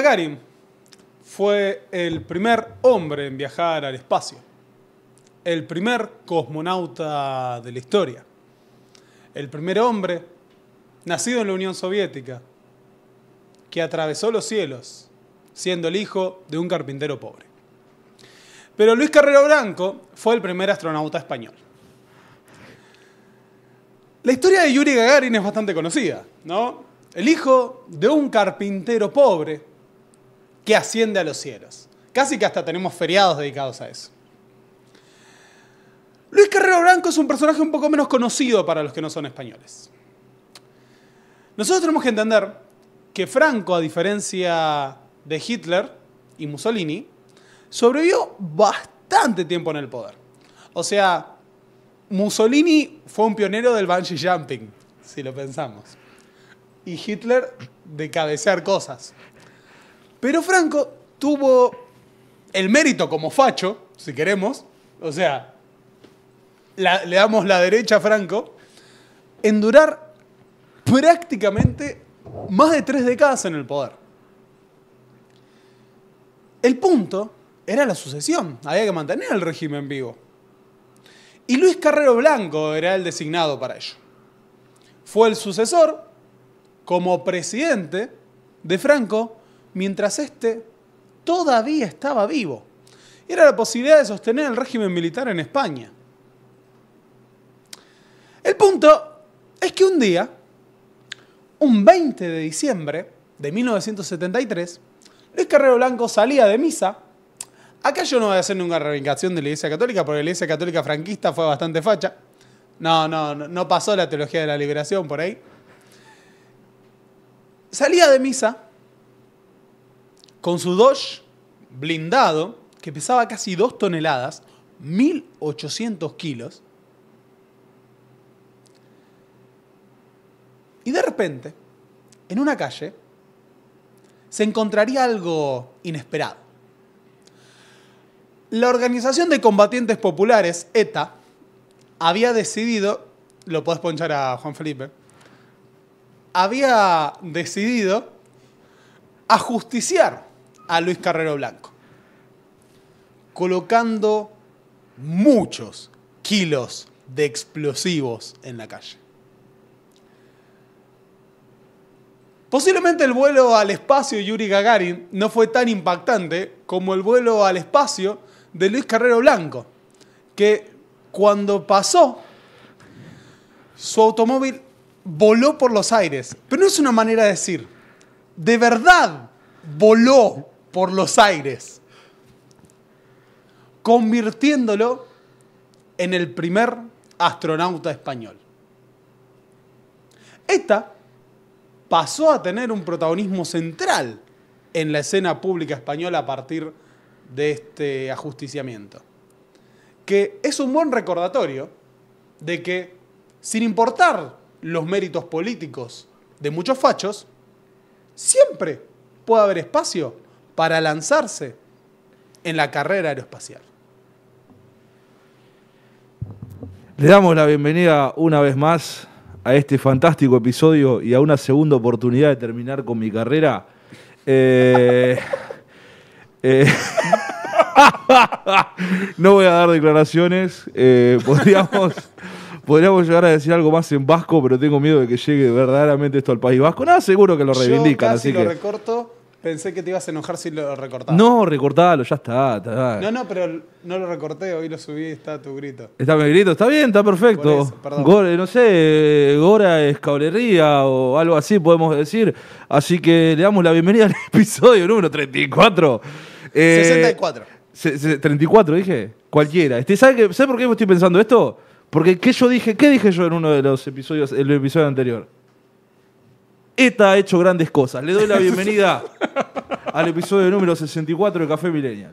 Gagarin fue el primer hombre en viajar al espacio, el primer cosmonauta de la historia, el primer hombre nacido en la Unión Soviética que atravesó los cielos siendo el hijo de un carpintero pobre. Pero Luis Carrero Blanco fue el primer astronauta español. La historia de Yuri Gagarin es bastante conocida, ¿no? El hijo de un carpintero pobre que asciende a los cielos. Casi que hasta tenemos feriados dedicados a eso. Luis Carrero Blanco es un personaje un poco menos conocido para los que no son españoles. Nosotros tenemos que entender que Franco, a diferencia de Hitler y Mussolini, sobrevivió bastante tiempo en el poder. O sea, Mussolini fue un pionero del bungee jumping, si lo pensamos. Y Hitler de cabecear cosas. Pero Franco tuvo el mérito como facho, si queremos, o sea, le damos la derecha a Franco, en durar prácticamente más de tres décadas en el poder. El punto era la sucesión, había que mantener el régimen vivo. Y Luis Carrero Blanco era el designado para ello. Fue el sucesor como presidente de Franco mientras este todavía estaba vivo. Era la posibilidad de sostener el régimen militar en España. El punto es que un día, un 20 de diciembre de 1973, Luis Carrero Blanco salía de misa. Acá yo no voy a hacer ninguna reivindicación de la Iglesia Católica, porque la Iglesia Católica franquista fue bastante facha. No, no, no pasó la teología de la liberación por ahí. Salía de misa con su Dodge blindado, que pesaba casi dos toneladas, 1800 kilos. Y de repente, en una calle, se encontraría algo inesperado. La Organización de Combatientes Populares, ETA, había decidido, lo podés ponchar a Juan Felipe, había decidido ajusticiar a Luis Carrero Blanco, colocando muchos kilos de explosivos en la calle. Posiblemente el vuelo al espacio de Yuri Gagarin no fue tan impactante como el vuelo al espacio de Luis Carrero Blanco, que cuando pasó, su automóvil voló por los aires. Pero no es una manera de decir, de verdad voló por los aires, convirtiéndolo en el primer astronauta español. Esta pasó a tener un protagonismo central en la escena pública española a partir de este ajusticiamiento, que es un buen recordatorio de que, sin importar los méritos políticos de muchos fachos, siempre puede haber espacio para lanzarse en la carrera aeroespacial. Le damos la bienvenida una vez más a este fantástico episodio y a una segunda oportunidad de terminar con mi carrera. Eh, eh, no voy a dar declaraciones. Eh, podríamos, podríamos llegar a decir algo más en vasco, pero tengo miedo de que llegue verdaderamente esto al País Vasco. Nada, seguro que lo reivindican. Yo casi así lo recorto Pensé que te ibas a enojar si lo recortabas. No, recortalo, ya está, No, no, pero no lo recorté, hoy lo subí está tu grito. Está mi grito, está bien, está perfecto. Eh, no sé, eh, Gora es cablería o algo así podemos decir. Así que le damos la bienvenida al episodio número 34. 64. 34 dije, cualquiera. Este, ¿sabe, por qué me estoy pensando esto? Porque ¿qué yo dije? ¿Qué dije yo en uno de los episodios, el episodio anterior? ETA ha hecho grandes cosas. Le doy la bienvenida al episodio número 64 de Café Millennial.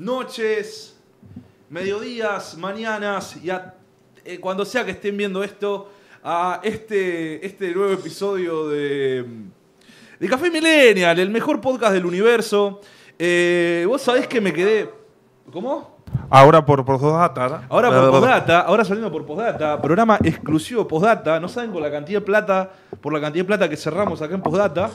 noches, mediodías, mañanas y eh, cuando sea que estén viendo esto, a este, este nuevo episodio de, Café Millennial, el mejor podcast del universo. Eh, vos sabés que me quedé... ¿Cómo? Ahora por postdata. Ahora por postdata, ahora saliendo por postdata, programa exclusivo postdata. No saben con la cantidad de plata, por la cantidad de plata que cerramos acá en postdata.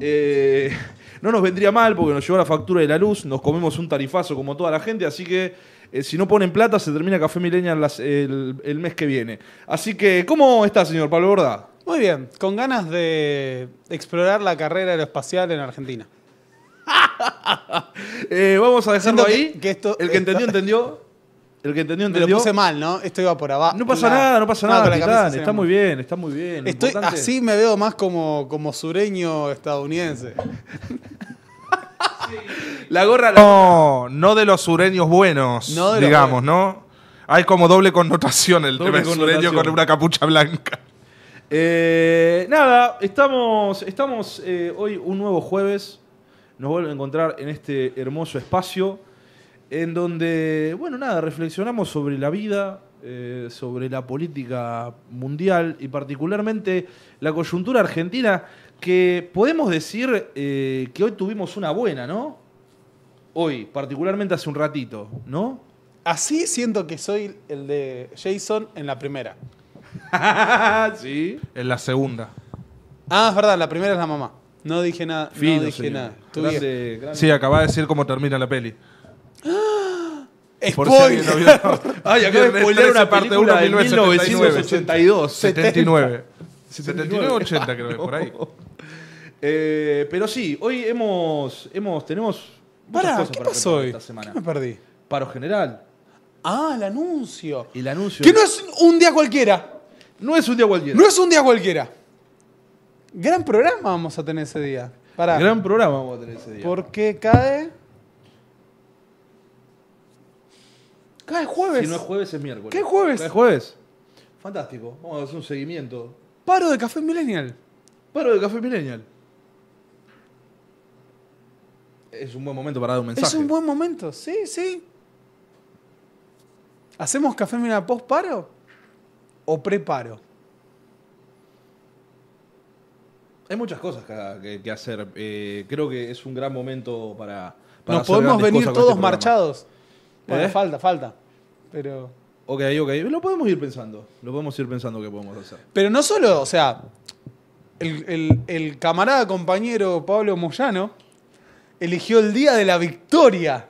Eh, no nos vendría mal porque nos llevó la factura de la luz, nos comemos un tarifazo como toda la gente, así que eh, si no ponen plata se termina Café Mileña el, mes que viene. Así que, ¿cómo está, señor Pablo Borda? Muy bien, con ganas de explorar la carrera aeroespacial en Argentina. Eh, vamos a dejarlo ahí. el que entendió, entendió. El que entendió, entendió. lo puse mal, ¿no? Esto iba por abajo. No pasa nada, no pasa nada, está muy bien, está muy bien. Así me veo más como, como sureño estadounidense. La gorra. No, no de los sureños buenos, digamos, ¿no? Hay como doble connotación el doble tema sureño con una capucha blanca. Eh, nada, estamos, estamos eh, hoy un nuevo jueves. Nos vuelve a encontrar en este hermoso espacio en donde, bueno, nada, reflexionamos sobre la vida, eh, sobre la política mundial y particularmente la coyuntura argentina, que podemos decir eh, que hoy tuvimos una buena, ¿no? Hoy, particularmente hace un ratito, ¿no? Así siento que soy el de Jason en la primera. sí. En la segunda. Ah, es verdad, la primera es la mamá. No dije nada. no dije nada. Sí, acaba de decir cómo termina la peli. Spoiler. Ay, acabo de spoiler una parte de una de 1982. 79. 79, 80 creo que es por ahí. Eh, pero sí, hoy hemos, hemos tenemos ¿qué pasó hoy? esta semana. ¿Qué me perdí? Paro general. Ah, el anuncio. El anuncio. Que no es un día cualquiera. No es un día cualquiera. No es un día cualquiera. Gran programa vamos a tener ese día. Gran programa vamos a tener ese día. Porque cae Cada jueves. Si no es jueves, es miércoles. ¿Qué jueves? Cada jueves. Fantástico. Vamos a hacer un seguimiento. Paro de Café Millennial. Paro de Café Millennial. Es un buen momento para dar un mensaje. Es un buen momento, sí, sí. ¿Hacemos Café Millennial post paro o pre paro? Hay muchas cosas que, hacer. Eh, creo que es un gran momento para. para Nos podemos venir todos este marchados. ¿Eh? falta, falta. Pero. Ok, ok. Lo podemos ir pensando. Lo podemos ir pensando que podemos hacer. Pero no solo, o sea, el, camarada compañero Pablo Moyano eligió el día de la victoria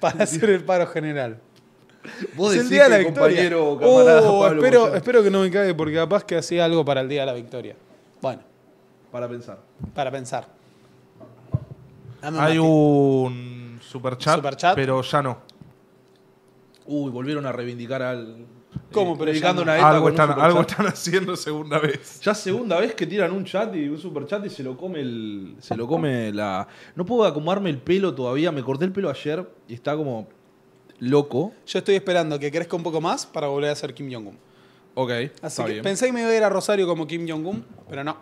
para hacer el paro general. ¿Vos el día de la Camarada oh, espero, espero que no me cague porque capaz que hacía algo para el día de la victoria. Bueno. Para pensar. Para pensar. Hay un Super chat, pero ya no. Uy, volvieron a reivindicar al. ¿Cómo? Eh, pero predicando una algo, están, algo están haciendo segunda vez. Ya segunda vez que tiran un chat y un super chat y se lo come el. Se lo come la. No puedo acomodarme el pelo todavía. Me corté el pelo ayer y está como loco. Yo estoy esperando que crezca un poco más para volver a ser Kim Jong-un. Ok. Así que pensé que me iba a ir a Rosario como Kim Jong-un, pero no.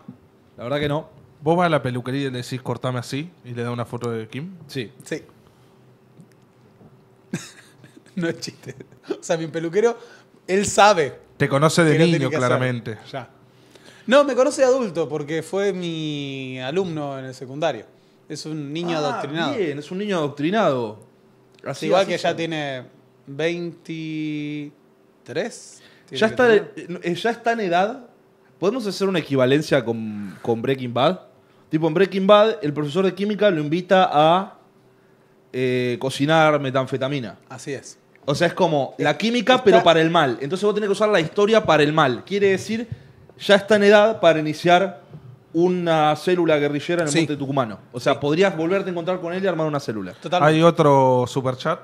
La verdad que no. ¿Vos vas a la peluquería y le decís cortame así y le da una foto de Kim? Sí. Sí. no es chiste. O sea, mi peluquero, él sabe. Te conoce de niño, claramente. Ya. No, me conoce de adulto porque fue mi alumno en el secundario. Es un niño ah, adoctrinado. Bien, es un niño adoctrinado. Así, Igual que ya tiene 23. ya, está, eh, ya está en edad. ¿Podemos hacer una equivalencia con, con Breaking Bad? Tipo, en Breaking Bad, el profesor de química lo invita a eh, cocinar metanfetamina. Así es. O sea, es como la química, pero para el mal. Entonces vos tenés que usar la historia para el mal. Quiere decir, ya está en edad para iniciar una célula guerrillera en el monte tucumano. O sea, podrías volverte a encontrar con él y armar una célula. Hay otro superchat.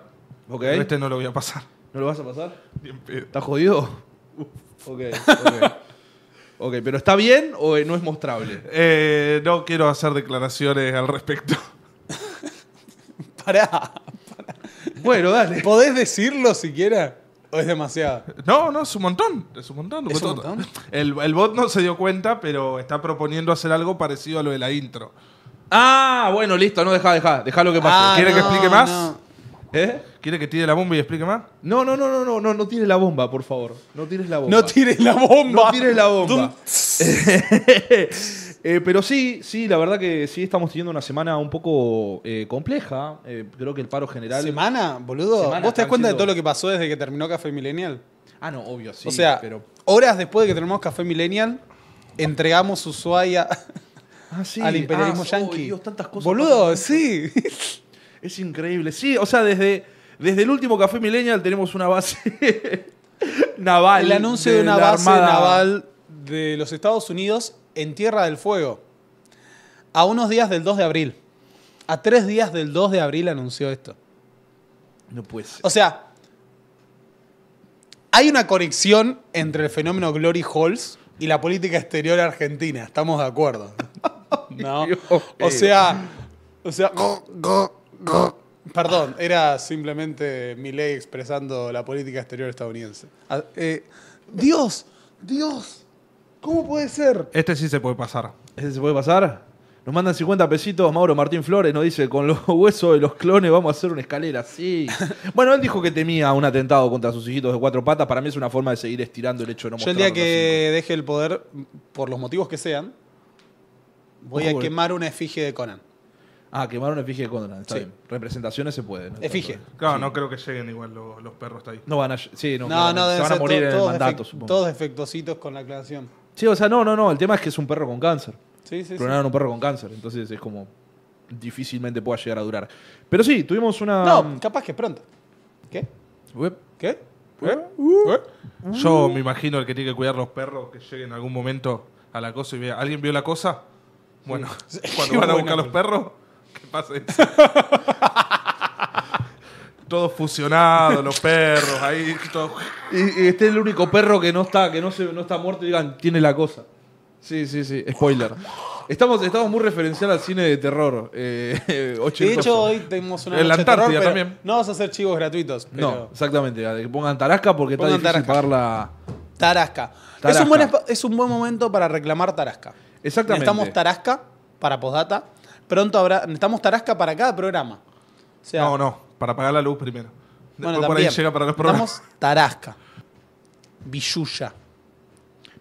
Ok. Pero este no lo voy a pasar. ¿No lo vas a pasar? Bien ¿Estás jodido? Ok, ok. ok, pero ¿está bien o no es mostrable? Eh, no quiero hacer declaraciones al respecto. Bueno, dale. ¿Podés decirlo siquiera? ¿O es demasiado? No, no, es un montón. Es un montón. El, el, bot no se dio cuenta, pero está proponiendo hacer algo parecido a lo de la intro. Ah, bueno, listo, no, deja, deja, deja lo que pase. Ah, ¿Quiere que explique más? ¿Eh? ¿Quiere que tire la bomba y explique más? No, no, no, no, no, no, no tires la bomba, por favor. No tires la bomba. No tires la bomba. No tires la bomba. Eh, pero sí, sí, la verdad que sí estamos teniendo una semana un poco eh, compleja. Eh, creo que el paro general. ¿Semana, boludo? ¿Vos te das cuenta de todo lo que pasó desde que terminó Café Millennial? Ah, no, obvio, sí. O sea, horas después de que terminamos Café Millennial, entregamos Ushuaia ah, al imperialismo ah, yanqui. tantas cosas boludo, sí. es increíble. Sí, o sea, desde, desde el último Café Millennial tenemos una base naval. El anuncio de, una base naval de los Estados Unidos en Tierra del Fuego, a unos días del 2 de abril. A tres días del 2 de abril anunció esto. No puede ser. O sea, hay una conexión entre el fenómeno Glory Halls y la política exterior argentina, estamos de acuerdo. ¿No? O sea, o sea, perdón, era simplemente mi ley expresando la política exterior estadounidense. Ah, eh, Dios, Dios. ¿Cómo puede ser? Este sí se puede pasar. ¿Este se puede pasar? Nos mandan 50 pesitos, Mauro Martín Flores nos dice, con los huesos de los clones vamos a hacer una escalera, sí. bueno, él dijo que temía un atentado contra sus hijitos de cuatro patas, para mí es una forma de seguir estirando el hecho de no Yo el día que deje el poder, por los motivos que sean, voy a quemar una efigie de Conan. Ah, quemar una efigie de Conan, está bien. Representaciones se pueden. ¿no? Efigie. Claro, no creo que lleguen igual los, perros ahí. No van a, sí, no, no, se van a morir en el mandato, todos defectositos con la aclaración. Sí, o sea, no, no, no. El tema es que es un perro con cáncer. Sí, sí. no un perro con cáncer. Entonces es como. Difícilmente pueda llegar a durar. Pero sí, tuvimos una. No, capaz que pronto. ¿Qué? ¿Qué? ¿Qué? ¿Qué? ¿Qué? Yo me imagino el que tiene que cuidar los perros que lleguen en algún momento a la cosa y vea. ¿Alguien vio la cosa? Bueno, cuando van a buscar los perros, ¿qué pasa todos fusionados, los perros, ahí todo. Y, este es el único perro que no está, que no, se, no está muerto y digan, tiene la cosa. Sí, sí, sí, spoiler. Estamos, estamos muy referencial al cine de terror. Eh, de hecho, hoy tenemos una. En la Antártida también. No vas a hacer chivos gratuitos. No, exactamente. Que pongan Tarasca porque está difícil pagar la. Tarasca. Es, un buen, momento para reclamar Tarasca. Exactamente. Necesitamos Tarasca para Postdata. Pronto habrá. Necesitamos Tarasca para cada programa. no, no para pagar la luz primero. bueno, por ahí llega para los programas. Tenemos Tarasca, Villuya.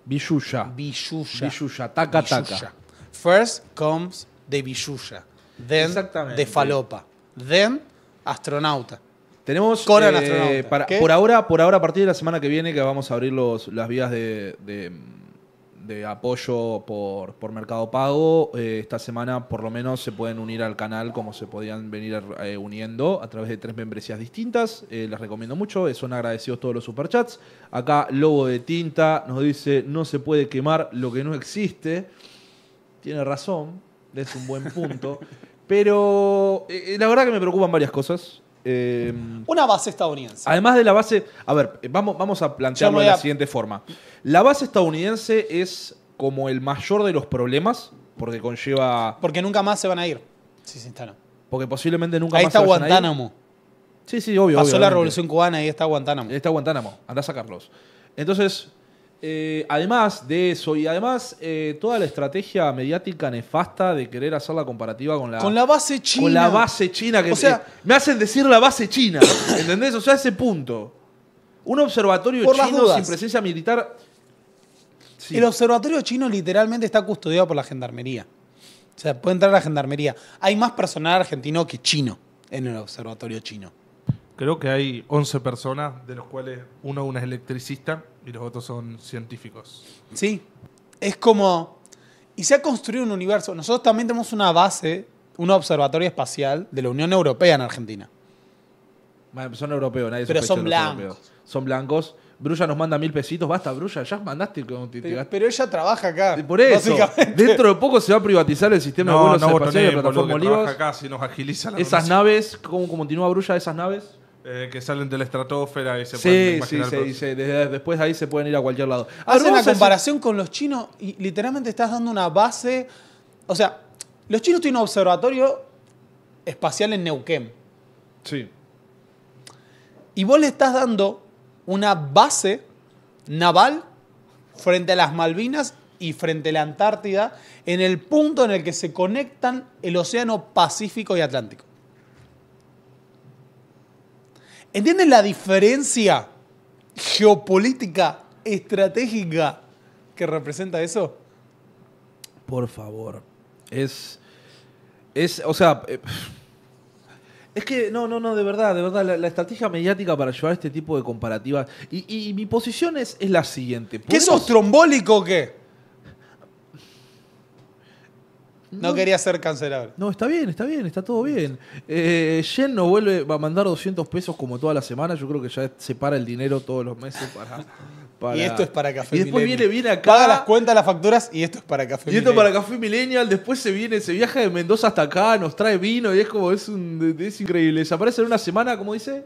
Villuya. Villuya. Villuya, taca, taca. First comes de Villuya. Then de Falopa. Then astronauta. Tenemos eh, astronauta. Para, por ahora, por ahora, a partir de la semana que viene, que vamos a abrir los, las vías de de apoyo por, Mercado Pago, eh, esta semana por lo menos se pueden unir al canal como se podían venir eh, uniendo a través de tres membresías distintas. Eh, les recomiendo mucho, son agradecidos todos los superchats. Acá Lobo de Tinta nos dice, no se puede quemar lo que no existe. Tiene razón, es un buen punto. Pero la verdad que me preocupan varias cosas. Em, Una base estadounidense. Además de la base. A ver, vamos, vamos a plantearlo de la siguiente forma. La base estadounidense es como el mayor de los problemas, porque conlleva. Porque nunca más se van a ir Sí, se instalan. Porque posiblemente nunca más se van a ir. Ahí está Guantánamo. Sí, sí, obvio. Pasó la Revolución Cubana y está Guantánamo. Ahí Está Guantánamo. Andá a sacarlos. Entonces, eh, además de eso, y además eh, toda la estrategia mediática nefasta de querer hacer la comparativa con la, con la base china. Con la base china, que o sea, eh, me hacen decir la base china, ¿entendés? O sea, ese punto. Un observatorio chino sin presencia militar. El observatorio chino literalmente está custodiado por la gendarmería. O sea, puede entrar la gendarmería. Hay más personal argentino que chino en el observatorio chino. Creo que hay 11 personas, de los cuales uno, es electricista y los otros son científicos. Sí, es como... Y se ha construido un universo. Nosotros también tenemos una base, un observatorio espacial de la Unión Europea en Argentina. Bueno, son europeos, nadie Pero son blancos. Son blancos. Brulla nos manda mil pesitos, basta, Brulla, ya mandaste. el pero, ella trabaja acá. Por eso, dentro de poco se va a privatizar el sistema de vuelos Esas naves, ¿cómo continúa Brulla esas naves? Eh, que salen de la estratosfera y se pueden sí, sí, sí, Desde, después ahí se pueden ir a cualquier lado. Hacen la comparación con los chinos y literalmente estás dando una base. O sea, los chinos tienen un observatorio espacial en Neuquén. Sí. Y vos le estás dando una base naval frente a las Malvinas y frente a la Antártida en el punto en el que se conectan el Océano Pacífico y Atlántico. ¿Entienden la diferencia geopolítica, estratégica que representa eso? Por favor. Es. Es. O sea. Eh, es que, no, no, no, de verdad, de verdad, la, estrategia mediática para llevar este tipo de comparativas. Y, mi posición es, la siguiente. ¿Qué sos trombólico o qué? No, quería ser cancelable. No, está bien, está bien, está todo bien. Eh, Jen nos vuelve, va a mandar 200 pesos como toda la semana. Yo creo que ya se para el dinero todos los meses para. Y esto es para Café Y después viene, viene acá. Paga las cuentas, las facturas y esto es para Café Y esto es para Café Millennial. Después se viene, se viaja de Mendoza hasta acá, nos trae vino y es como, es, un, increíble. Desaparece en una semana, como dice.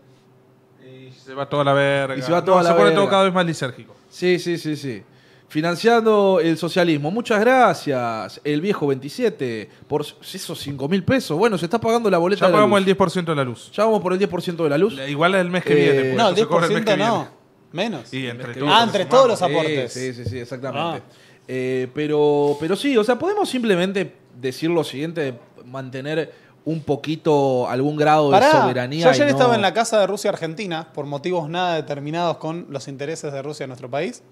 Y se va toda la verga. Y se va toda no, la se pone todo cada vez más lisérgico. Sí, sí, sí, sí. Financiando el socialismo. Muchas gracias, el viejo 27, por esos 5 mil pesos. Bueno, se está pagando la boleta. Ya de la pagamos el 10% de la luz. Ya vamos por el 10% de la luz. Igual eh, el mes que viene. No, el 10% no. Menos. entre todos, ah, entre todos los aportes. Sí, sí, sí, exactamente. Ah. Eh, pero, pero sí, o sea, podemos simplemente decir lo siguiente, mantener un poquito, algún grado de soberanía. Yo ayer estaba en la casa de Rusia-Argentina, por motivos nada determinados con los intereses de Rusia en nuestro país.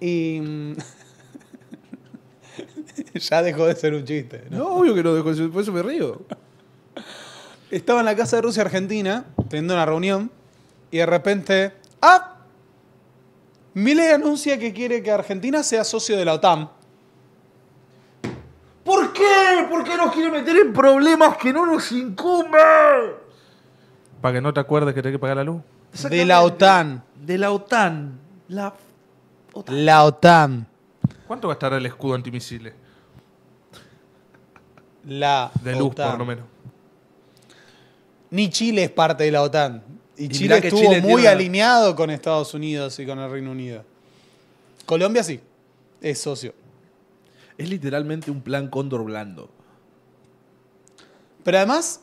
Y. Mm, ya dejó de ser un chiste. ¿no? obvio que no dejó de ser, por eso me río. Estaba en la casa de Rusia Argentina, teniendo una reunión, y de repente. ¡Ah! Milei anuncia que quiere que Argentina sea socio de la OTAN. ¿Por qué? ¿Por qué nos quiere meter en problemas que no nos incumben? Para que no te acuerdes que tenés que pagar la luz. De la OTAN. De la OTAN. La la OTAN. ¿Cuánto gastará el escudo antimisiles? La De luz, por lo menos. Ni Chile es parte de la OTAN. Y, Chile estuvo muy alineado con Estados Unidos y con el Reino Unido. Colombia sí, es socio. Es literalmente un plan cóndor blando. Pero además,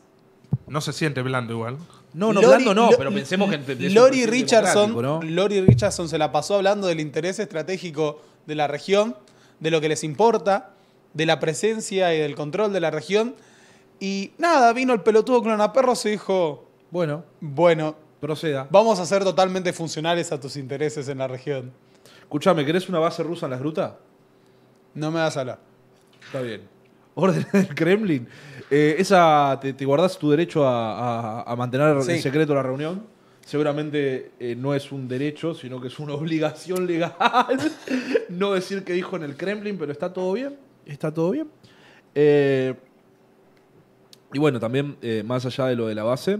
No se siente blando igual. No, no, no, pero pensemos que. Lori Richardson, Lori Richardson se la pasó hablando del interés estratégico de la región, de lo que les importa, de la presencia y del control de la región. Y nada, vino el pelotudo clonaperro y dijo. Bueno. Bueno. Proceda. Vamos a ser totalmente funcionales a tus intereses en la región. Escuchame, ¿querés una base rusa en las grutas? No me vas a hablar. Está bien. Orden del Kremlin. Eh, esa, te, te, guardás tu derecho a, mantener en secreto la reunión? Seguramente eh, no es un derecho, sino que es una obligación legal. no decir que dijo en el Kremlin, pero está todo bien. Está todo bien. Eh, y bueno, también, más allá de lo de la base,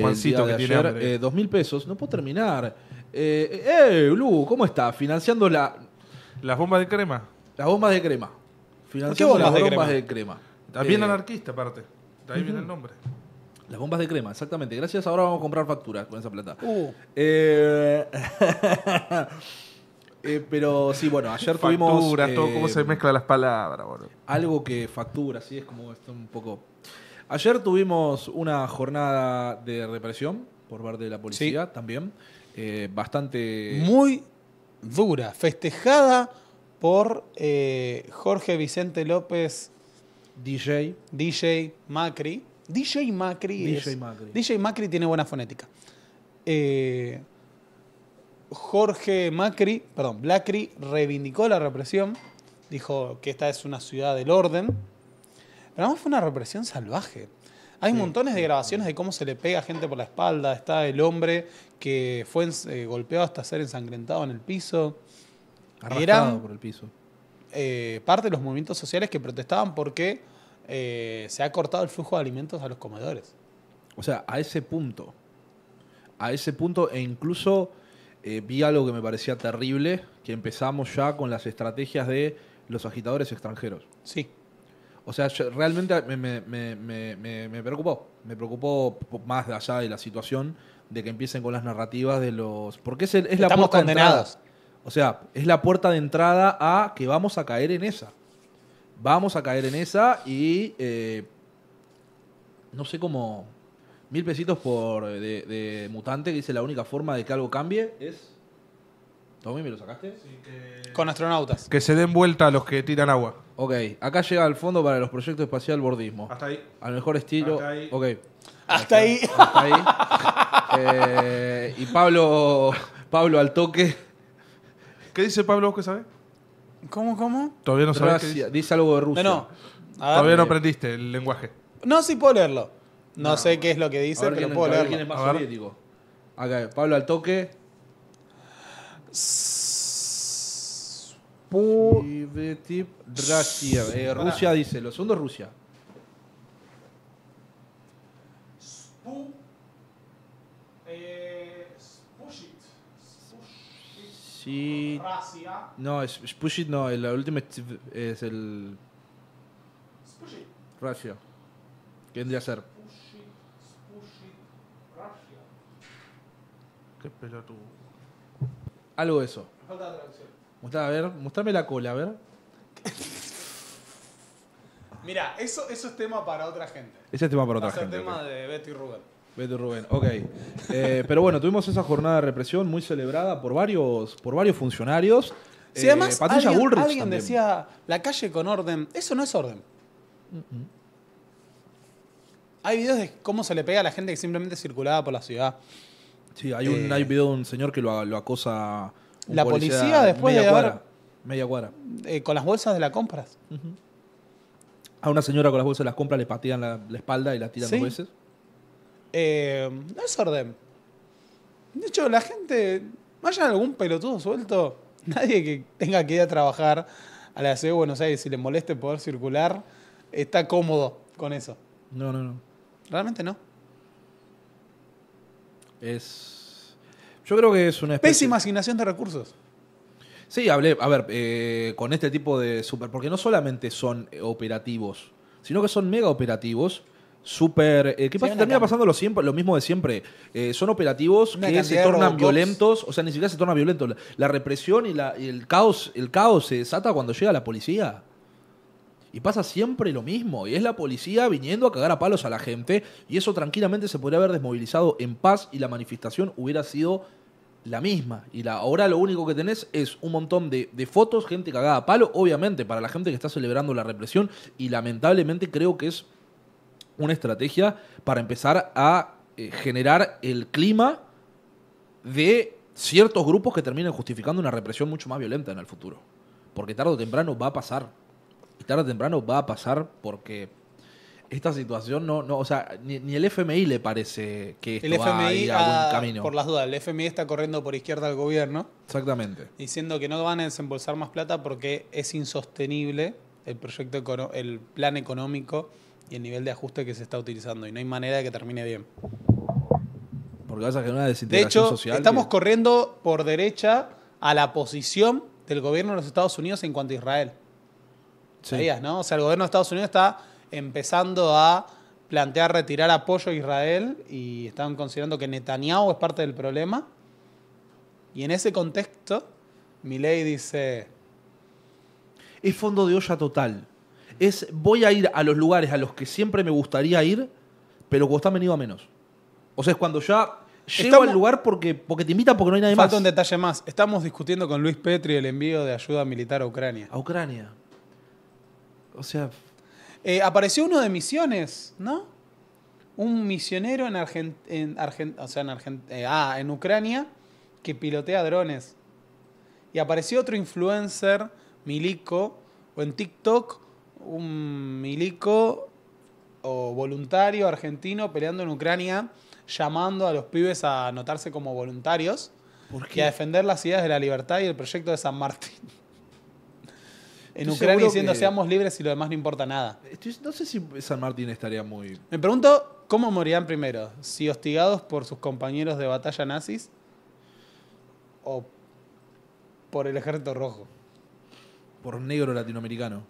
Juancito, que dos mil pesos, no puedo terminar. Eh, Blue, ¿cómo está? Financiando la... Las bombas de crema. Las bombas de crema. ¿Qué bombas, las de, bombas crema? de crema. También eh, anarquista, aparte. De ahí viene el nombre. Las bombas de crema, exactamente. Gracias, ahora vamos a comprar facturas con esa plata. Uh. Eh, eh, pero sí, bueno, ayer tuvimos. Facturas, todo, cómo se mezclan las palabras, boludo. Algo que factura, sí, es como esto un poco. Ayer tuvimos una jornada de represión por parte de la policía también. bastante. Muy dura, festejada por eh, Jorge Vicente López. DJ. DJ Macri. DJ Macri. DJ Macri. DJ Macri tiene buena fonética. Eh, Jorge Macri, perdón, Blacri reivindicó la represión. Dijo que esta es una ciudad del orden. Pero además fue una represión salvaje. Hay montones de grabaciones de cómo se le pega gente por la espalda. Está el hombre que fue eh, golpeado hasta ser ensangrentado en el piso por el piso. Eh, parte de los movimientos sociales que protestaban porque eh, se ha cortado el flujo de alimentos a los comedores. O sea, a ese punto. A ese punto, e incluso eh, vi algo que me parecía terrible, que empezamos ya con las estrategias de los agitadores extranjeros. Sí. O sea, realmente me, me, me, me, preocupó. Me preocupó más allá de la situación de que empiecen con las narrativas de los... Porque es, es la condenados. O sea, es la puerta de entrada a que vamos a caer en esa. Vamos a caer en esa y eh, no sé cómo... Mil pesitos por eh, de, mutante que dice la única forma de que algo cambie es... Tommy, ¿me lo sacaste? Sí, Con astronautas. Que se den vuelta a los que tiran agua. Ok, acá llega al fondo para los proyectos espacial bordismo. Hasta ahí. Al mejor estilo. Hasta ahí. Ok. Hasta, ahí. ahí. Eh, y Pablo, Pablo al toque. ¿Qué dice Pablo? ¿Vos qué sabés? ¿Cómo, cómo? Todavía no sabes. dice. Dice. algo de Rusia. No, no. Todavía no aprendiste el lenguaje. No, sí puedo leerlo. No, sé qué es lo que dice, quién- puedo leer quién es más soviético. Acá, Pablo al toque. Rusia. Eh, Rusia dice, lo segundo es Rusia. Sí. No, es, no, la última es, el. Spushit. Russia. ¿Qué vendría a ser? Spushit. Spushit. Qué pelotudo. Algo de eso. Me falta traducción. a ver, mostrame la cola, a ver. Mira, eso, eso es tema para otra gente. Ese es tema para otra gente. Es ser tema de Betty Rubén. Vete Rubén, ok. Eh, pero bueno, tuvimos esa jornada de represión muy celebrada por varios, por varios funcionarios. Sí, eh, además, alguien, decía, la calle con orden, eso no es orden. Hay videos de cómo se le pega a la gente que simplemente circulaba por la ciudad. Sí, hay un, eh, video de un señor que lo, acosa. la policía, después de cuadra, Media cuadra. con las bolsas de las compras. A una señora con las bolsas de las compras le patean la, espalda y la tiran dos veces. Eh, no es orden. De hecho, la gente, vaya algún pelotudo suelto, nadie que tenga que ir a trabajar a la ciudad de Buenos Aires y si le moleste poder circular, está cómodo con eso. No, no, no. Realmente no. Es. Yo creo que es una especie... Pésima asignación de recursos. Sí, hablé, a ver, eh, con este tipo de super. Porque no solamente son operativos, sino que son mega operativos súper... Eh, ¿Qué pasa? Termina pasando lo, mismo de siempre. Eh, son operativos que se tornan violentos, o sea, ni siquiera se torna violento La, represión y, el, caos, el caos se desata cuando llega la policía. Y pasa siempre lo mismo. Y es la policía viniendo a cagar a palos a la gente. Y eso tranquilamente se podría haber desmovilizado en paz y la manifestación hubiera sido la misma. Y la, ahora lo único que tenés es un montón de, de, fotos, gente cagada a palo, obviamente, para la gente que está celebrando la represión. Y lamentablemente creo que es una estrategia para empezar a eh, generar el clima de ciertos grupos que terminen justificando una represión mucho más violenta en el futuro. Porque tarde o temprano va a pasar. Y tarde o temprano va a pasar porque esta situación no, no o sea, ni, el FMI le parece que esto va a ir camino. Por las dudas, el FMI está corriendo por izquierda al gobierno. Exactamente. Diciendo que no van a desembolsar más plata porque es insostenible el proyecto, el plan económico y el nivel de ajuste que se está utilizando. Y no hay manera de que termine bien. Porque vas a generar de hecho, Estamos corriendo por derecha a la posición del gobierno de los Estados Unidos en cuanto a Israel. no? O sea, el gobierno de Estados Unidos está empezando a plantear retirar apoyo a Israel y están considerando que Netanyahu es parte del problema. Y en ese contexto, Milei dice... Es fondo de olla total es voy a ir a los lugares a los que siempre me gustaría ir, pero están venido a menos. O sea, es cuando ya llego en al lugar porque, porque te invitan porque no hay nadie falta un detalle más. Estamos discutiendo con Luis Petri el envío de ayuda militar a Ucrania. A Ucrania. O sea... Eh, apareció uno de misiones, ¿no? Un misionero en, en, o sea, en, eh, ah, en Ucrania que pilotea drones. Y apareció otro influencer, Milico, o en TikTok, un milico o voluntario argentino peleando en Ucrania, llamando a los pibes a anotarse como voluntarios y a defender las ideas de la libertad y el proyecto de San Martín. en Ucrania diciendo seamos libres y lo demás no importa nada. no sé si San Martín estaría muy... Me pregunto cómo morirían primero, si hostigados por sus compañeros de batalla nazis o por el ejército rojo. Por negro latinoamericano.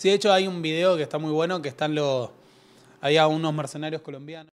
Sí, de hecho hay un video que está muy bueno, que están los... Había unos mercenarios colombianos.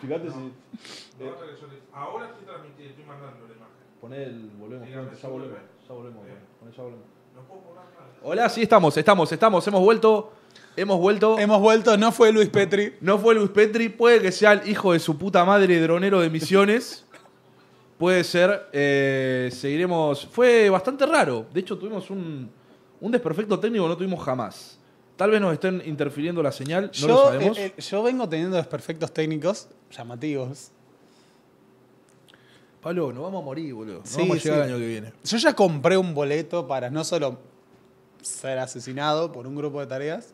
Eh, ahora estoy estoy mandando la imagen. el. Hola, sí, estamos, estamos, estamos. Hemos vuelto. Hemos vuelto. Hemos vuelto, no fue Luis Petri. No fue Luis Petri, puede que sea el hijo de su puta madre dronero de misiones. puede ser. Eh, seguiremos. Fue bastante raro. De hecho, tuvimos un, un desperfecto técnico, no tuvimos jamás. Tal vez nos estén interfiriendo la señal, no yo, lo eh, sabemos. Eh, yo vengo teniendo desperfectos técnicos llamativos. Pablo, nos vamos a morir, boludo. vamos a llegar el año que viene. Yo ya compré un boleto para no solo ser asesinado por un grupo de tareas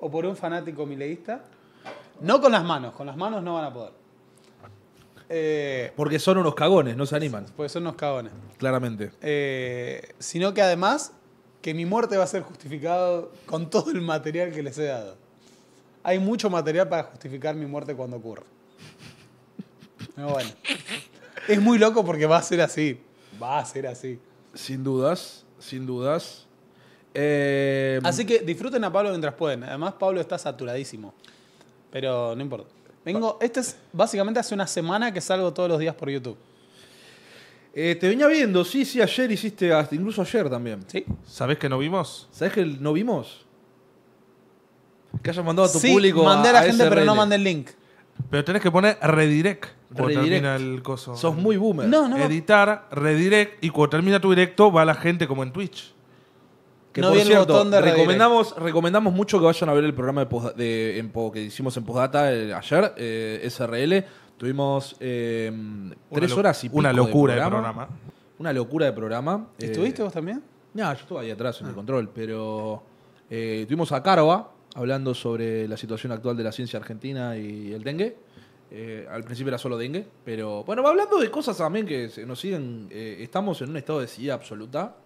o por un fanático mileísta. No con las manos, con las manos no van a poder. Eh, porque son unos cagones, no se animan. Pues son unos cagones. Claramente. sino que además que mi muerte va a ser justificada con todo el material que les he dado. Hay mucho material para justificar mi muerte cuando ocurra. Ah, es muy loco porque va a ser así. Va a ser así. Sin dudas, sin dudas. Eh, así que disfruten a Pablo mientras pueden. Además, Pablo está saturadísimo. Pero no importa. Vengo, este es básicamente hace una semana que salgo todos los días por YouTube. Eh, te venía viendo, sí, sí, ayer hiciste, hasta incluso ayer también. ¿Sí? ¿Sabés que no vimos? ¿Sabés que no vimos? Que hayas mandado a tu sí, público. Mandé a la gente, pero no mandé el link. Pero tenés que poner redirect cuando termina el coso. Sos muy boomer. Editar, redirect y cuando termina tu directo va la gente como en Twitch. Que no por botón de recomendamos, recomendamos mucho que vayan a ver el programa de, que hicimos en Postdata eh, ayer, eh, SRL Tuvimos eh, tres horas y pico Una locura de programa. Una locura de programa. ¿Estuviste eh, vos también? No, yo estuve ahí atrás en el ah. control, pero eh, tuvimos a Carva hablando sobre la situación actual de la ciencia argentina y el dengue. Eh, al principio era solo dengue, pero bueno, va hablando de cosas también que nos siguen. estamos en un estado de silla absoluta.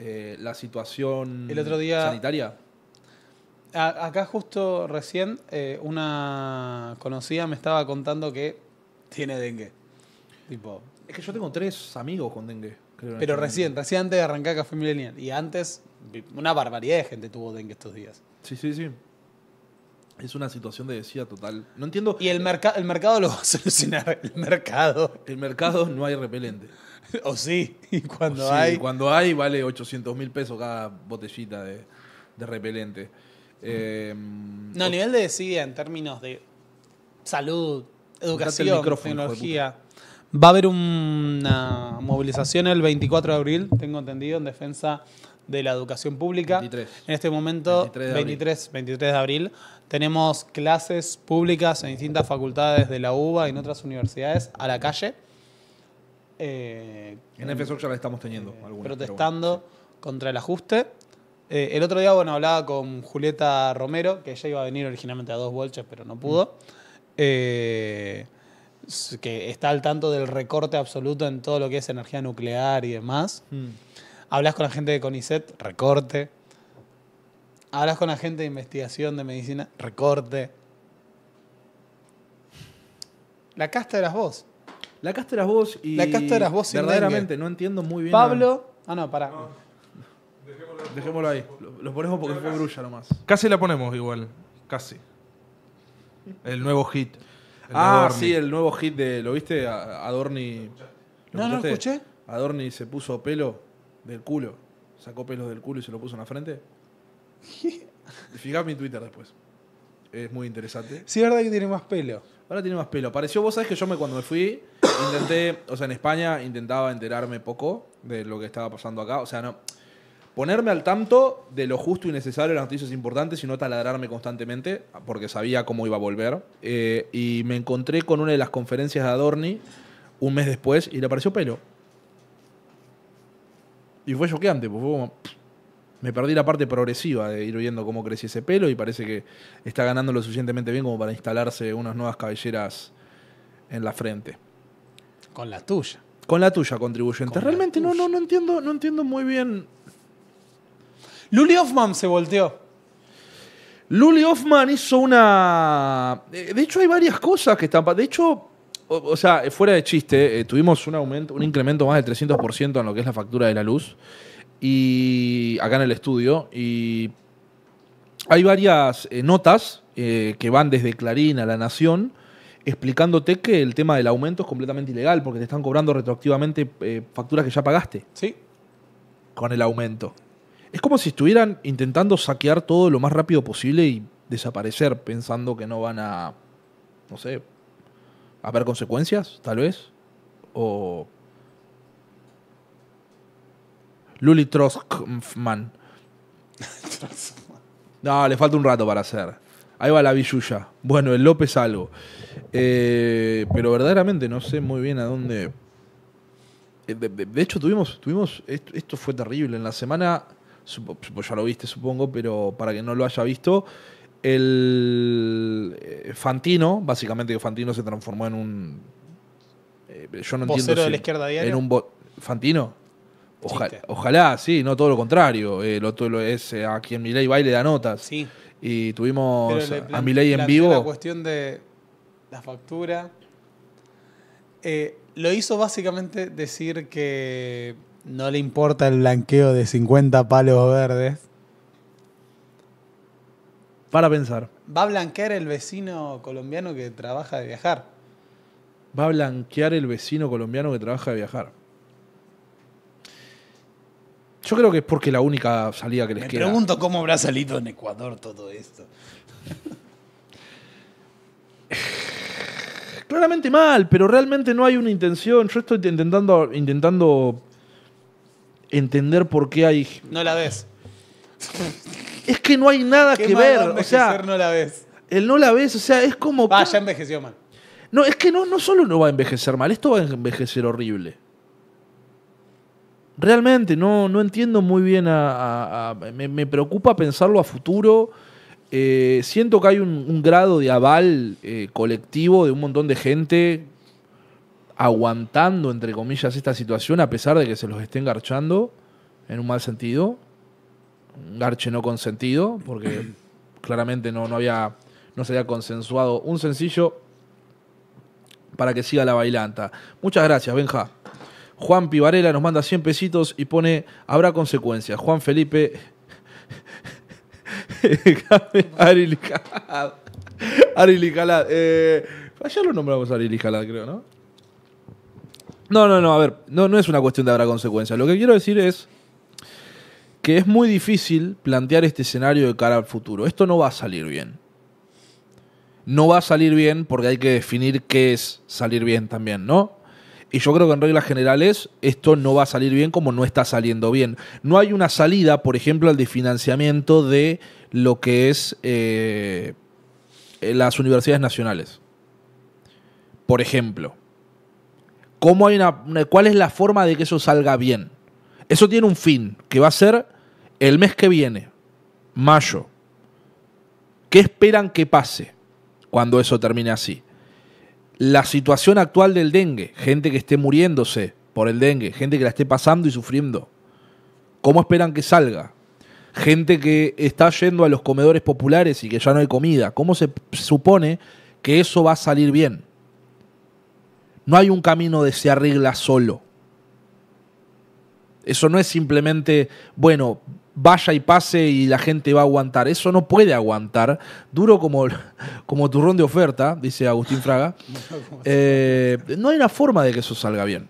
la situación sanitaria acá justo recién eh, una conocida me estaba contando que tiene dengue. Tipo, es que yo tengo tres amigos con dengue. pero este recién, recién antes de arrancar Café Millennial. Y antes, una barbaridad de gente tuvo dengue estos días. Sí, sí, sí. Es una situación de desidia total. No entiendo. Y el, mercado el mercado lo va a solucionar. El mercado. El mercado no hay repelente. o sí. Y cuando hay. cuando hay, vale 800 mil pesos cada botellita de, de repelente. Em, no, a nivel de decía en términos de salud, educación, tecnología. Va a haber una movilización el 24 de abril, tengo entendido, en defensa de la educación pública. En este momento, 23 de, 23, de, abril, tenemos clases públicas en distintas facultades de la UBA y en otras universidades a la calle. Eh, en en FSO ya la estamos teniendo. protestando contra el ajuste eh, el otro día, bueno, hablaba con Julieta Romero, que ella iba a venir originalmente a dos bolches, pero no pudo. Eh, que está al tanto del recorte absoluto en todo lo que es energía nuclear y demás. Mm. Hablas con la gente de CONICET, recorte. Hablas con la gente de investigación de medicina, recorte. La casta de las vos. La casta de vos y. La casta de las vos Verdaderamente, no entiendo muy bien. Pablo. Ah, no, pará. Dejémoslo ahí. Lo, ponemos porque fue Grulla nomás. Casi la ponemos igual. Casi. El nuevo hit. ah, sí, el nuevo hit de. ¿Lo viste? Adorni. No, no lo escuché. Adorni se puso pelo del culo. Sacó pelos del culo y se lo puso en la frente. Fijá mi Twitter después. Es muy interesante. Sí, es verdad que tiene más pelo. Ahora tiene más pelo. pareció... vos sabés que yo me, cuando me fui, intenté, o sea, en España intentaba enterarme poco de lo que estaba pasando acá. O sea, no, ponerme al tanto de lo justo y necesario de las noticias importantes y no taladrarme constantemente, porque sabía cómo iba a volver. Eh, y me encontré con una de las conferencias de Adorni un mes después y le apareció pelo. Y fue choqueante, pues fue como. me perdí la parte progresiva de ir viendo cómo crecía ese pelo y parece que está ganando lo suficientemente bien como para instalarse unas nuevas cabelleras en la frente. Con la tuya. Con la tuya, contribuyente. Realmente no, no, entiendo, no entiendo muy bien Luli Hoffman se volteó. Luli Hoffman hizo una. Eh, de hecho, hay varias cosas que están. De hecho, o, sea, eh, fuera de chiste, eh, tuvimos un aumento, un incremento más del 300% en lo que es la factura de la luz. Y acá en el estudio. Y hay varias notas que van desde Clarín a La Nación explicándote que el tema del aumento es completamente ilegal porque te están cobrando retroactivamente facturas que ya pagaste. Sí. Con el aumento. Es como si estuvieran intentando saquear todo lo más rápido posible y desaparecer, pensando que no van a, no sé, a haber consecuencias, tal vez. O... Luli Troskman. no, le falta un rato para hacer. Ahí va la billulla. Bueno, el López algo. Eh, pero verdaderamente no sé muy bien a dónde... De, hecho, tuvimos, tuvimos esto, fue terrible. En la semana pues ya lo viste supongo, pero para que no lo haya visto, el eh, Fantino, básicamente que Fantino se transformó en un... Eh, yo no entiendo... de la izquierda En un Fantino. ojalá, sí, no todo lo contrario. El eh, otro es a quien Milei va le da notas. Sí. Y tuvimos a Milei en vivo. La cuestión de la factura. lo hizo básicamente decir que no le importa el blanqueo de 50 palos verdes. Para pensar. Va a blanquear el vecino colombiano que trabaja de viajar. Va a blanquear el vecino colombiano que trabaja de viajar. Yo creo que es porque la única salida que les queda. Me pregunto cómo habrá salido en Ecuador todo esto. Claramente mal, pero realmente no hay una intención. Yo estoy intentando, intentando entender por qué hay. No la ves. Es que no hay nada que ver. O sea, no la ves. El no la ves, o sea, es como. Ah, ya envejeció mal. No, es que no, no solo no va a envejecer mal, esto va a envejecer horrible. Realmente, no, no entiendo muy bien a. me, preocupa pensarlo a futuro. Eh, siento que hay un, grado de aval eh, colectivo de un montón de gente aguantando, entre comillas, esta situación a pesar de que se los estén garchando, en un mal sentido, un garche no consentido, porque claramente no, no, había, no se había consensuado un sencillo para que siga la bailanta. Muchas gracias, Benja. Juan Pivarela nos manda 100 pesitos y pone, habrá consecuencias. Juan Felipe... Ari Licalad. Eh, ayer lo nombramos Ari creo, ¿no? No, no, no, a ver, no, no es una cuestión de habrá consecuencias. Lo que quiero decir es que es muy difícil plantear este escenario de cara al futuro. Esto no va a salir bien. No va a salir bien porque hay que definir qué es salir bien también, ¿no? Y yo creo que en reglas generales esto no va a salir bien como no está saliendo bien. No hay una salida, por ejemplo, al desfinanciamiento de lo que es eh, las universidades nacionales. Por ejemplo cómo hay una, cuál es la forma de que eso salga bien. Eso tiene un fin, que va a ser el mes que viene, mayo. ¿Qué esperan que pase cuando eso termine así? La situación actual del dengue, gente que esté muriéndose por el dengue, gente que la esté pasando y sufriendo. ¿Cómo esperan que salga? Gente que está yendo a los comedores populares y que ya no hay comida. ¿Cómo se supone que eso va a salir bien? No hay un camino de se arregla solo. Eso no es simplemente, bueno, vaya y pase y la gente va a aguantar. Eso no puede aguantar. Duro como, como turrón de oferta, dice Agustín Fraga. Eh, no hay una forma de que eso salga bien.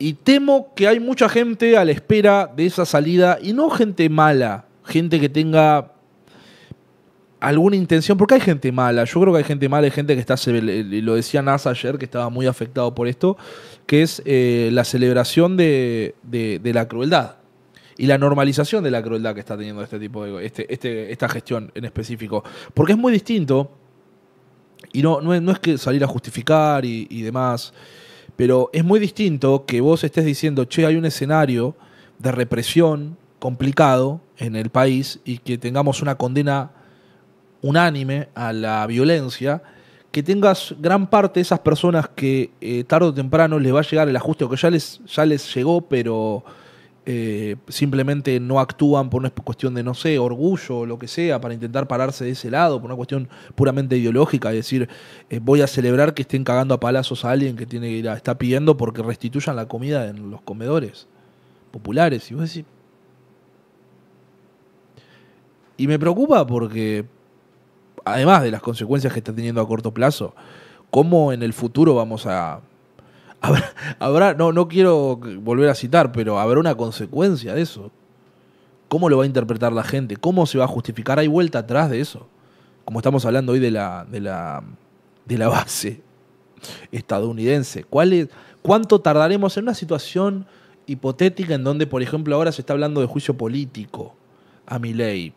Y temo que hay mucha gente a la espera de esa salida, y no gente mala, gente que tenga alguna intención, porque hay gente mala, yo creo que hay gente mala, hay gente que está, lo decía NASA ayer, que estaba muy afectado por esto, que es eh, la celebración de, la crueldad y la normalización de la crueldad que está teniendo este tipo de, este, este, esta gestión en específico, porque es muy distinto y no, no, es, que salir a justificar y demás, pero es muy distinto que vos estés diciendo, che, hay un escenario de represión complicado en el país y que tengamos una condena unánime a la violencia, que tengas gran parte de esas personas que eh, tarde o temprano les va a llegar el ajuste o que ya les, ya les llegó, pero eh, simplemente no actúan por una cuestión de, no sé, orgullo o lo que sea, para intentar pararse de ese lado, por una cuestión puramente ideológica, es decir, eh, voy a celebrar que estén cagando a palazos a alguien que tiene está pidiendo porque restituyan la comida en los comedores populares. Y vos y me preocupa porque además de las consecuencias que está teniendo a corto plazo, cómo en el futuro vamos a... Habrá, no, no quiero volver a citar, pero habrá una consecuencia de eso. ¿Cómo lo va a interpretar la gente? ¿Cómo se va a justificar? Hay vuelta atrás de eso. Como estamos hablando hoy de la, de la, base estadounidense. ¿Cuál es, ¿Cuánto tardaremos en una situación hipotética en donde, por ejemplo, ahora se está hablando de juicio político a mi ley?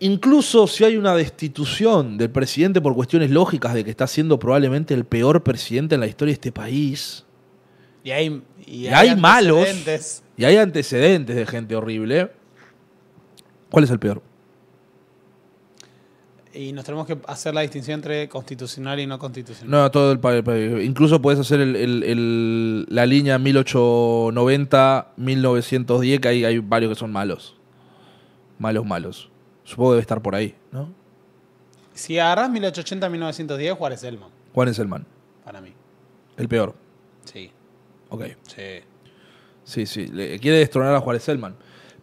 Incluso si hay una destitución del presidente por cuestiones lógicas de que está siendo probablemente el peor presidente en la historia de este país. Y hay, y Y hay antecedentes de gente horrible. ¿Cuál es el peor? Y nos tenemos que hacer la distinción entre constitucional y no constitucional. No, todo el país. Incluso puedes hacer la línea 1890-1910, que ahí hay varios que son malos. Malos, malos. Supongo que debe estar por ahí, ¿no? Si agarras 1880-1910, Juárez Elman. Juárez es Para mí. El peor. Sí. Ok. Sí. Sí, sí. Le quiere destronar a Juárez Elman.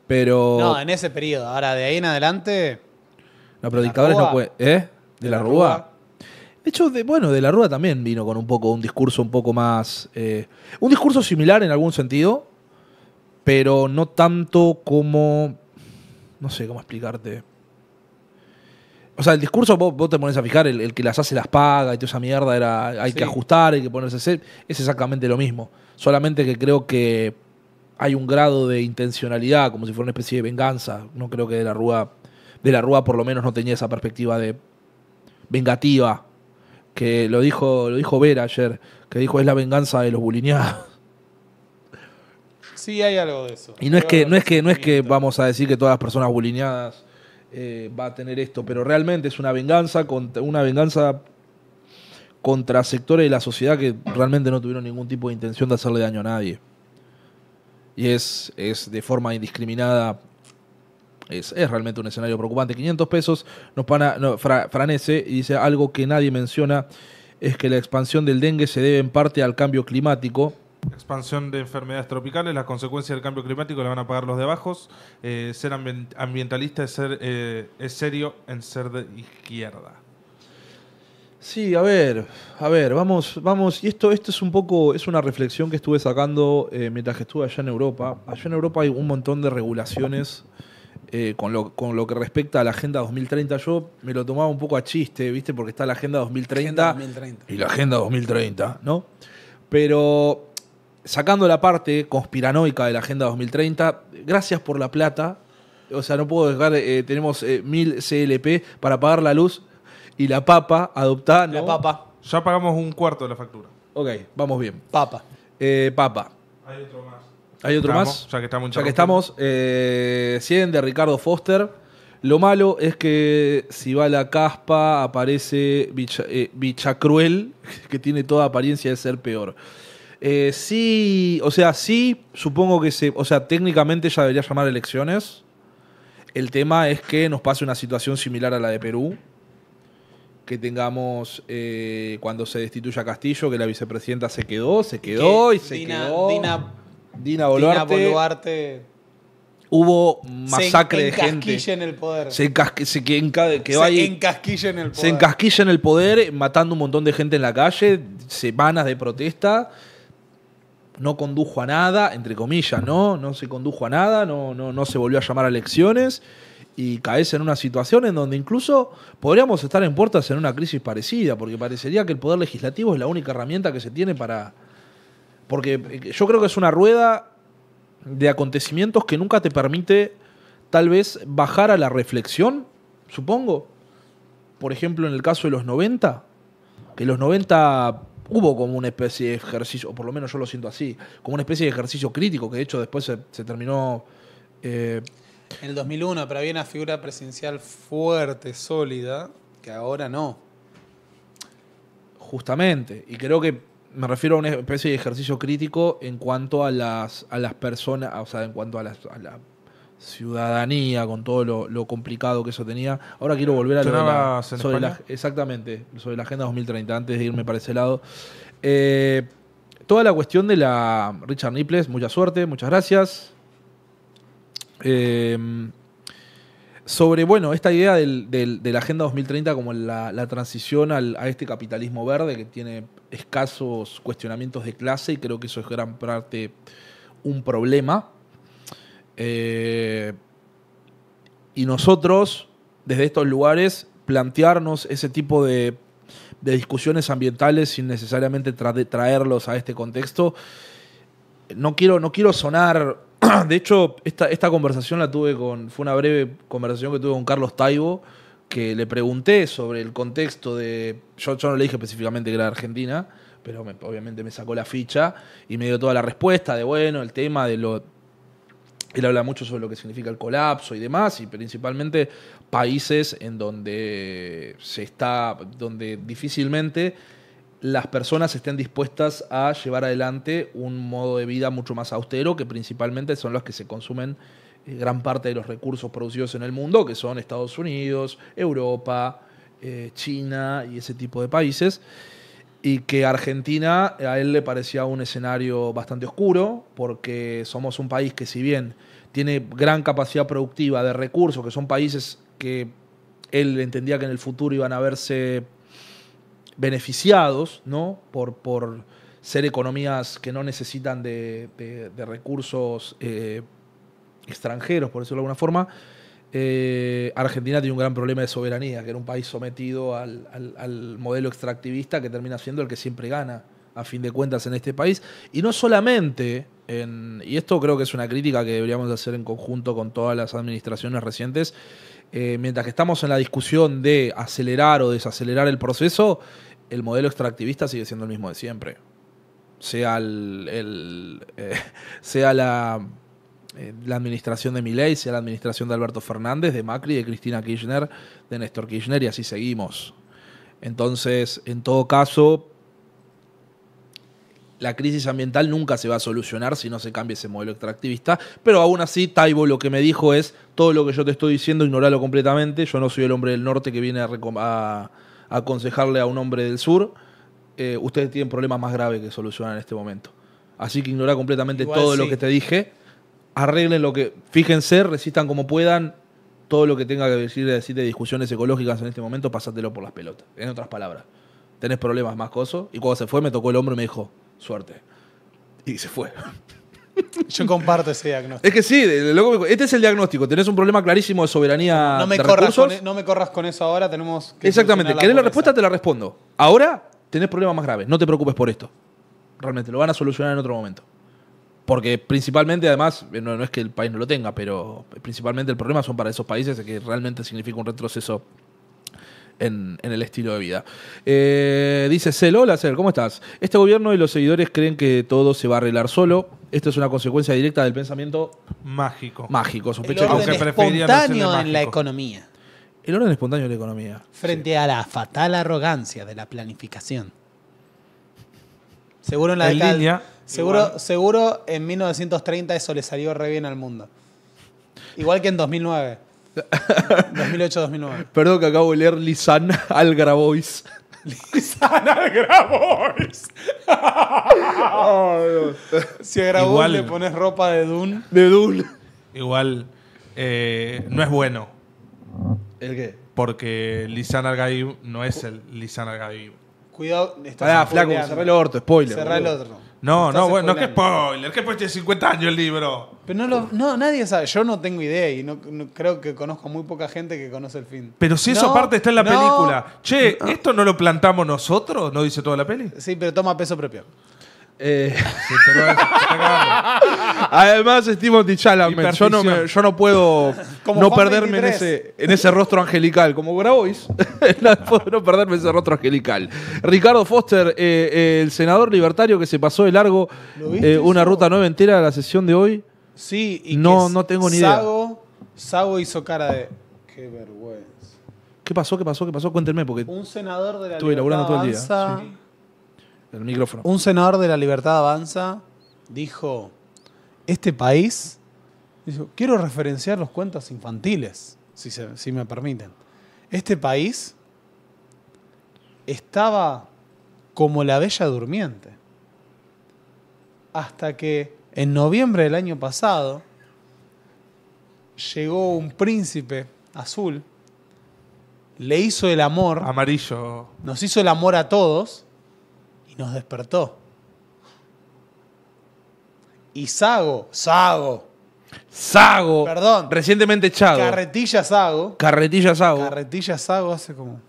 Pero. No, en ese periodo. Ahora, de ahí en adelante. La predicadores no puede. ¿Eh? ¿De, la, Rúa? De hecho, de, bueno, de la Rúa también vino con un poco, un discurso un poco más. Eh, un discurso similar en algún sentido, pero no tanto como. No sé cómo explicarte. O sea, el discurso, vos, te pones a fijar, el, que las hace las paga y toda esa mierda era hay que ajustar, hay que ponerse a hacer, es exactamente lo mismo. Solamente que creo que hay un grado de intencionalidad, como si fuera una especie de venganza. No creo que de la Rúa, de la Rúa por lo menos no tenía esa perspectiva de vengativa. Que lo dijo, lo dijo Vera ayer, que dijo es la venganza de los bulineados. Sí, hay algo de eso. Y no es que, no es que, no es que vamos a decir que todas las personas bulineadas eh, va a tener esto, pero realmente es una venganza contra, una venganza contra sectores de la sociedad que realmente no tuvieron ningún tipo de intención de hacerle daño a nadie. Y es, es de forma indiscriminada. Es, realmente un escenario preocupante. 500 pesos nos pana, y dice algo que nadie menciona es que la expansión del dengue se debe en parte al cambio climático Expansión de enfermedades tropicales, las consecuencias del cambio climático le van a pagar los de abajo. Eh, ser ambientalista es, ser, eh, serio en ser de izquierda. Sí, a ver, a ver, vamos, vamos, y esto, esto es un poco, es una reflexión que estuve sacando eh, mientras que estuve allá en Europa. Allá en Europa hay un montón de regulaciones con, lo, que respecta a la Agenda 2030. Yo me lo tomaba un poco a chiste, ¿viste? Porque está la Agenda 2030, agenda 2030. y la Agenda 2030, ¿no? Pero sacando la parte conspiranoica de la Agenda 2030, gracias por la plata. O sea, no puedo dejar, eh, tenemos eh, mil CLP para pagar la luz y la papa adoptada. La papa. Ya pagamos un cuarto de la factura. Ok, vamos bien. Papa. Eh, papa. Hay otro más. Hay otro más. Ya que estamos, que estamos de Ricardo Foster. Lo malo es que si va la caspa aparece Bichacruel, que tiene toda apariencia de ser peor. Eh, sí, o sea, sí, supongo que se. O sea, técnicamente ya debería llamar elecciones. El tema es que nos pase una situación similar a la de Perú. Que tengamos, eh, cuando se destituya Castillo, que la vicepresidenta se quedó, se quedó y se quedó. Dina, Boluarte. hubo masacre de gente. Se en el poder. Se, encasquilla en el poder. Se encasquilla en el poder, matando un montón de gente en la calle, semanas de protesta no condujo a nada, entre comillas, ¿no? No se condujo a nada, no, no, no se volvió a llamar a elecciones y caes en una situación en donde incluso podríamos estar en puertas en una crisis parecida, porque parecería que el poder legislativo es la única herramienta que se tiene para... Porque eh, yo creo que es una rueda de acontecimientos que nunca te permite tal vez bajar a la reflexión, supongo. Por ejemplo, en el caso de los 90, que los 90 hubo como una especie de ejercicio, o por lo menos yo lo siento así, como una especie de ejercicio crítico que de hecho después se, terminó... Eh, en el 2001, pero había una figura presencial fuerte, sólida, que ahora no. Justamente, y creo que me refiero a una especie de ejercicio crítico en cuanto a las, a las personas, o sea, en cuanto a las, ciudadanía, con todo lo, complicado que eso tenía. Ahora quiero volver a lo de la, exactamente, sobre la Agenda 2030, antes de irme para ese lado. Eh, toda la cuestión de la Richard Niples, mucha suerte, muchas gracias. Eh, sobre, bueno, esta idea de la Agenda 2030 como la, transición a este capitalismo verde que tiene escasos cuestionamientos de clase y creo que eso es gran parte un problema eh, y nosotros, desde estos lugares, plantearnos ese tipo de, discusiones ambientales sin necesariamente traerlos a este contexto. No quiero, no quiero sonar. De hecho, esta, esta conversación la tuve con. Fue una breve conversación que tuve con Carlos Taibo, que le pregunté sobre el contexto de. Yo, no le dije específicamente que era Argentina, pero obviamente me sacó la ficha y me dio toda la respuesta de, bueno, el tema de lo él habla mucho sobre lo que significa el colapso y demás, y principalmente países en donde se está, donde difícilmente las personas estén dispuestas a llevar adelante un modo de vida mucho más austero, que principalmente son los que se consumen eh, gran parte de los recursos producidos en el mundo, que son Estados Unidos, Europa, eh, China y ese tipo de países y que Argentina a él le parecía un escenario bastante oscuro, porque somos un país que si bien tiene gran capacidad productiva de recursos, que son países que él entendía que en el futuro iban a verse beneficiados ¿no? por, ser economías que no necesitan de, de, recursos eh, extranjeros, por decirlo de alguna forma, eh, Argentina tiene un gran problema de soberanía, que era un país sometido al, modelo extractivista que termina siendo el que siempre gana, a fin de cuentas, en este país. Y no solamente, y esto creo que es una crítica que deberíamos hacer en conjunto con todas las administraciones recientes, eh, mientras que estamos en la discusión de acelerar o desacelerar el proceso, el modelo extractivista sigue siendo el mismo de siempre. Sea, el, eh, sea la eh, la administración de Milei, sea la administración de Alberto Fernández, de Macri, de Cristina Kirchner, de Néstor Kirchner y así seguimos. Entonces, en todo caso, la crisis ambiental nunca se va a solucionar si no se cambia ese modelo extractivista, pero aún así Taibo lo que me dijo es, todo lo que yo te estoy diciendo, ignoralo completamente, yo no soy el hombre del norte que viene a, aconsejarle a un hombre del sur, eh, ustedes tienen problemas más graves que solucionar en este momento. Así que ignora completamente todo lo que te dije arreglen lo que, fíjense, resistan como puedan, todo lo que tenga que decir, decir de discusiones ecológicas en este momento, pásatelo por las pelotas. En otras palabras, tenés problemas más cosas, Y cuando se fue me tocó el hombro y me dijo, suerte. Y se fue. Yo comparto ese diagnóstico. Es que sí, este es el diagnóstico. Tenés un problema clarísimo de soberanía. No me, corras, Con, e, no me corras con eso ahora, tenemos que. Exactamente. ¿Querés la, la respuesta? Te la respondo. Ahora tenés problemas más graves. No te preocupes por esto. Realmente, lo van a solucionar en otro momento porque principalmente, además, eh, no, es que el país no lo tenga, pero principalmente el problema son para esos países que realmente significa un retroceso en, el estilo de vida. Eh, dice Cel, hola Cel, ¿cómo estás? Este gobierno y los seguidores creen que todo se va a arreglar solo. Esto es una consecuencia directa del pensamiento mágico. Mágico, sospecho. El orden espontáneo en la economía. El orden espontáneo en la economía. Frente a la fatal arrogancia de la planificación. Seguro en la en línea, Seguro, seguro en 1930 eso le salió re bien al mundo. Igual que en 2009. 2008-2009. Perdón que acabo de leer Lisan Algrabois. Lisan Algrabois. Oh, si a Grabois le pones ropa de Dune. De Dune. Igual eh, no es bueno. ¿El qué? Porque Lisan Algrabois no es el Lisan Algrabois. Cuidado. está ah, flaco, cerrá el orto, spoiler. Cerrá el otro. No, no, bueno, no que spoiler, que después tiene 50 años el libro. Pero no, lo, no, nadie sabe, yo no tengo idea y no, creo que conozco muy poca gente que conoce el fin. Pero si eso aparte está en la película. Che, ¿esto no lo plantamos nosotros? ¿No dice toda la peli? Sí, pero toma peso propio. Eh, Además, Estimo yo no, yo no puedo no perderme en ese, en ese rostro angelical. Como Grabois, no puedo no perderme ese rostro angelical. Ricardo Foster, eh, eh, el senador libertario que se pasó de largo una ruta nueva entera a la sesión de hoy. Sí, y No, no tengo ni idea. Sago, hizo cara de. Qué vergüenza. ¿Qué pasó? ¿Qué pasó? ¿Qué pasó? Cuéntenme, porque Un senador de la Estuve laburando todo el día. Un senador de la Libertad Avanza dijo, este país, quiero referenciar los cuentos infantiles, si, si me permiten. Este país estaba como la Bella Durmiente, hasta que en noviembre del año pasado llegó un príncipe azul, le hizo el amor. Amarillo. Nos hizo el amor a todos y nos despertó. Y Sago, Sago. Sago. Perdón. Recientemente echado. Carretilla Sago. Carretilla Sago. Carretilla Sago hace como.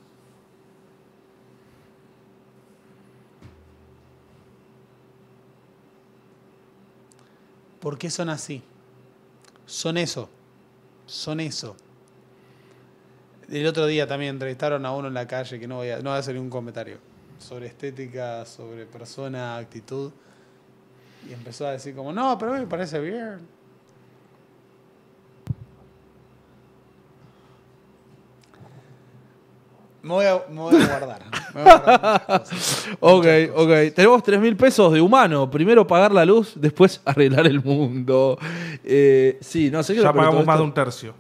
¿Por qué son así? Son eso. Son eso. El otro día también entrevistaron a uno en la calle que no voy a, no voy a hacer ningún comentario sobre estética, sobre persona, actitud. Y empezó a decir como, no, pero a me parece bien. Me voy a, voy a guardar. ok, ok. Tenemos 3 mil pesos de humano. Primero pagar la luz, después arreglar el mundo. Eh, sí, no sé qué. Ya pagamos más de un tercio.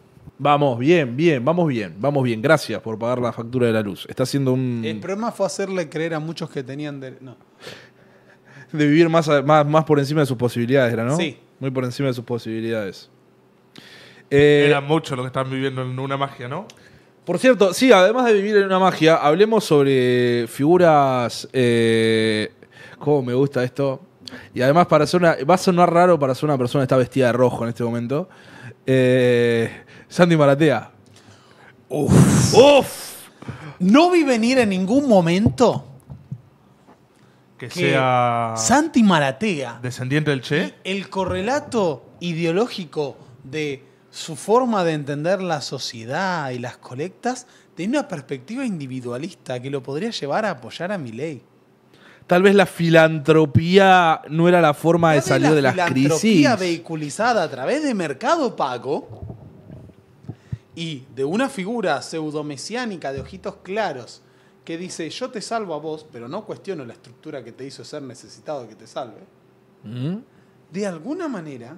Vamos, bien, bien, vamos bien, vamos bien. Gracias por pagar la factura de la luz. Está haciendo un. El problema fue hacerle creer a muchos que tenían. De... No. De vivir más, más, más por encima de sus posibilidades, ¿era, no? Sí. Muy por encima de sus posibilidades. Eh, Era mucho lo que están viviendo en una magia, ¿no? Por cierto, sí, además de vivir en una magia, hablemos sobre figuras. Eh, ¿Cómo me gusta esto? Y además, para hacer una, va a sonar raro para ser una persona que está vestida de rojo en este momento. Eh, Santi Maratea. Uf. No vi venir en ningún momento que, sea Santi Maratea, descendiente del Che, el correlato ideológico de su forma de entender la sociedad y las colectas de una perspectiva individualista que lo podría llevar a apoyar a mi ley tal vez la filantropía no era la forma de salir de las crisis. La filantropía vehiculizada a través de mercado pago y de una figura pseudomesiánica de ojitos claros que dice yo te salvo a vos, pero no cuestiono la estructura que te hizo ser necesitado que te salve, ¿Mm? de alguna manera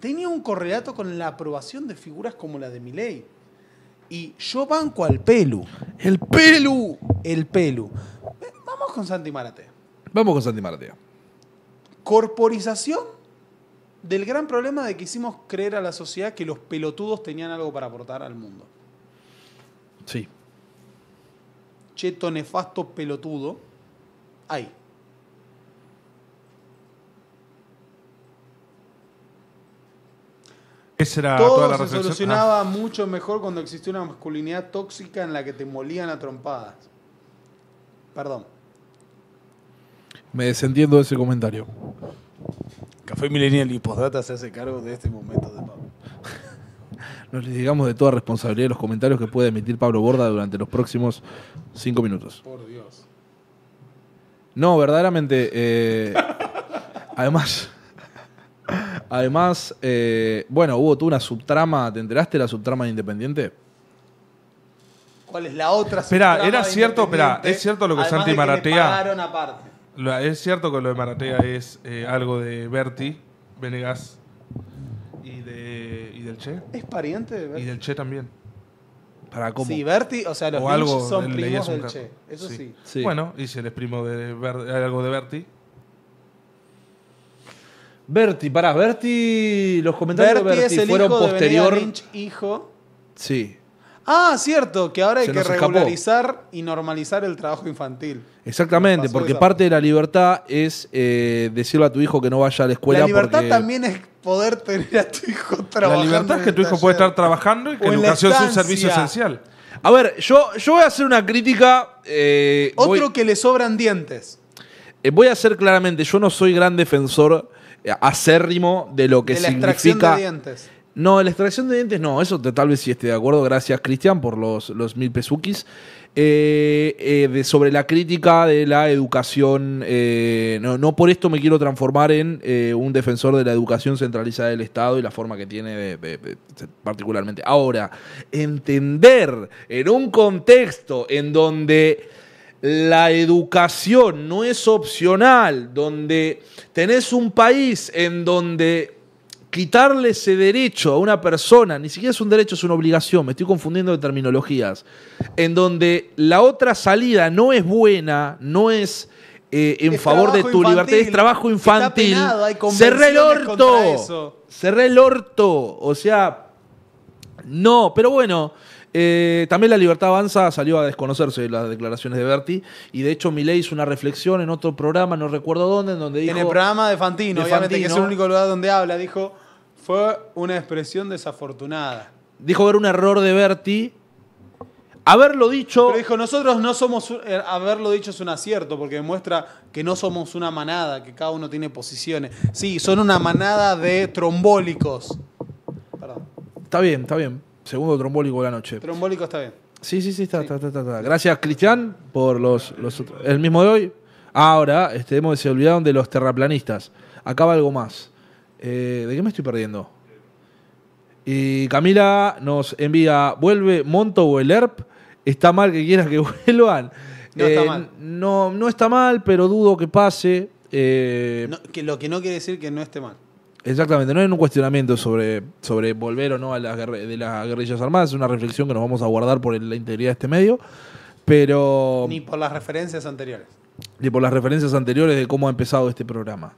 tenía un correlato con la aprobación de figuras como la de Milei. Y yo banco al Pelu. ¡El Pelu! El Pelu. Vamos con Santi Maratea. Vamos con Santi Maratea. Corporización del gran problema de que hicimos creer a la sociedad que los pelotudos tenían algo para aportar al mundo. Sí. Cheto nefasto pelotudo. Ahí. Esa Todo la se solucionaba ah. mucho mejor cuando existía una masculinidad tóxica en la que te molían a trompadas. Perdón. Me desentiendo de ese comentario. Café Milenial y Postdata se hace cargo de este momento de Pablo. Nos digamos de toda responsabilidad los comentarios que puede emitir Pablo Borda durante los próximos cinco minutos. Por Dios. No, verdaderamente. Eh, además. Además, eh, bueno, hubo tú una subtrama. ¿Te enteraste de la subtrama de Independiente? ¿Cuál es la otra? Espera, era cierto, es cierto lo que Santi Maratea es cierto que lo de Maratea es eh, algo de Berti, Venegas y, de, y del Che. ¿Es pariente de Berti? Y del Che también. ¿Para cómo? Sí, Berti, o sea, los o son primos del Che. Eso sí. Bueno, y si eres primo de algo de Berti. Berti, pará, Berti, los comentarios de Berti fueron posterior. Lynch, hijo. Sí. Ah, cierto, que ahora hay que regularizar y normalizar el trabajo infantil. Exactamente, porque parte de la libertad es eh, decirle a tu hijo que no vaya a la escuela. La libertad también es poder tener a tu hijo trabajando. La libertad es que tu hijo puede estar trabajando y que la educación es un servicio esencial. A ver, yo, yo voy a hacer una crítica. Eh, Otro que le sobran dientes. Eh, voy a hacer claramente, yo no soy gran defensor acérrimo de lo que de la dientes. No, la extracción de dientes no, eso tal vez sí esté de acuerdo. Gracias, Cristian, por los, mil pesuquis, eh, eh, de, sobre la crítica de la educación. Eh, no, por esto me quiero transformar en un defensor de la educación centralizada del Estado y la forma que tiene particularmente. Ahora, entender en un contexto en donde la educación no es opcional, donde tenés un país en donde quitarle ese derecho a una persona, ni siquiera es un derecho, es una obligación, me estoy confundiendo de terminologías, en donde la otra salida no es buena, no es eh, en favor de tu libertad, es trabajo infantil. cerré el orto. Cerré el orto. O sea, no, pero bueno. Eh, también la libertad avanza salió a desconocerse las declaraciones de Berti y de hecho Milei hizo una reflexión en otro programa, no recuerdo dónde, en donde dijo... En el programa de Fantino, obviamente Fantino, que es el único lugar donde habla, dijo fue una expresión desafortunada. Dijo ver un error de Berti. Haberlo dicho. Pero dijo, nosotros no somos. Eh, haberlo dicho es un acierto, porque demuestra que no somos una manada, que cada uno tiene posiciones. Sí, son una manada de trombólicos. Perdón. Está bien, está bien. Segundo trombólico de la noche. Trombólico está bien. Sí, sí, sí, está, Está, está, está, Gracias, Cristian, por los, los El mismo de hoy. Ahora, este, hemos, se olvidaron de los terraplanistas. Acaba algo más. Eh, ¿De qué me estoy perdiendo? Y Camila nos envía, vuelve Monto o el ERP. Está mal que quieras que vuelvan. No está eh, mal. No, no está mal, pero dudo que pase. Eh, que lo que no quiere decir que no esté mal. Exactamente, no es un cuestionamiento sobre, sobre volver o no a las, de las guerrillas armadas, es una reflexión que nos vamos a guardar por la integridad de este medio, pero... Ni por las referencias anteriores. Ni por las referencias anteriores de cómo ha empezado este programa.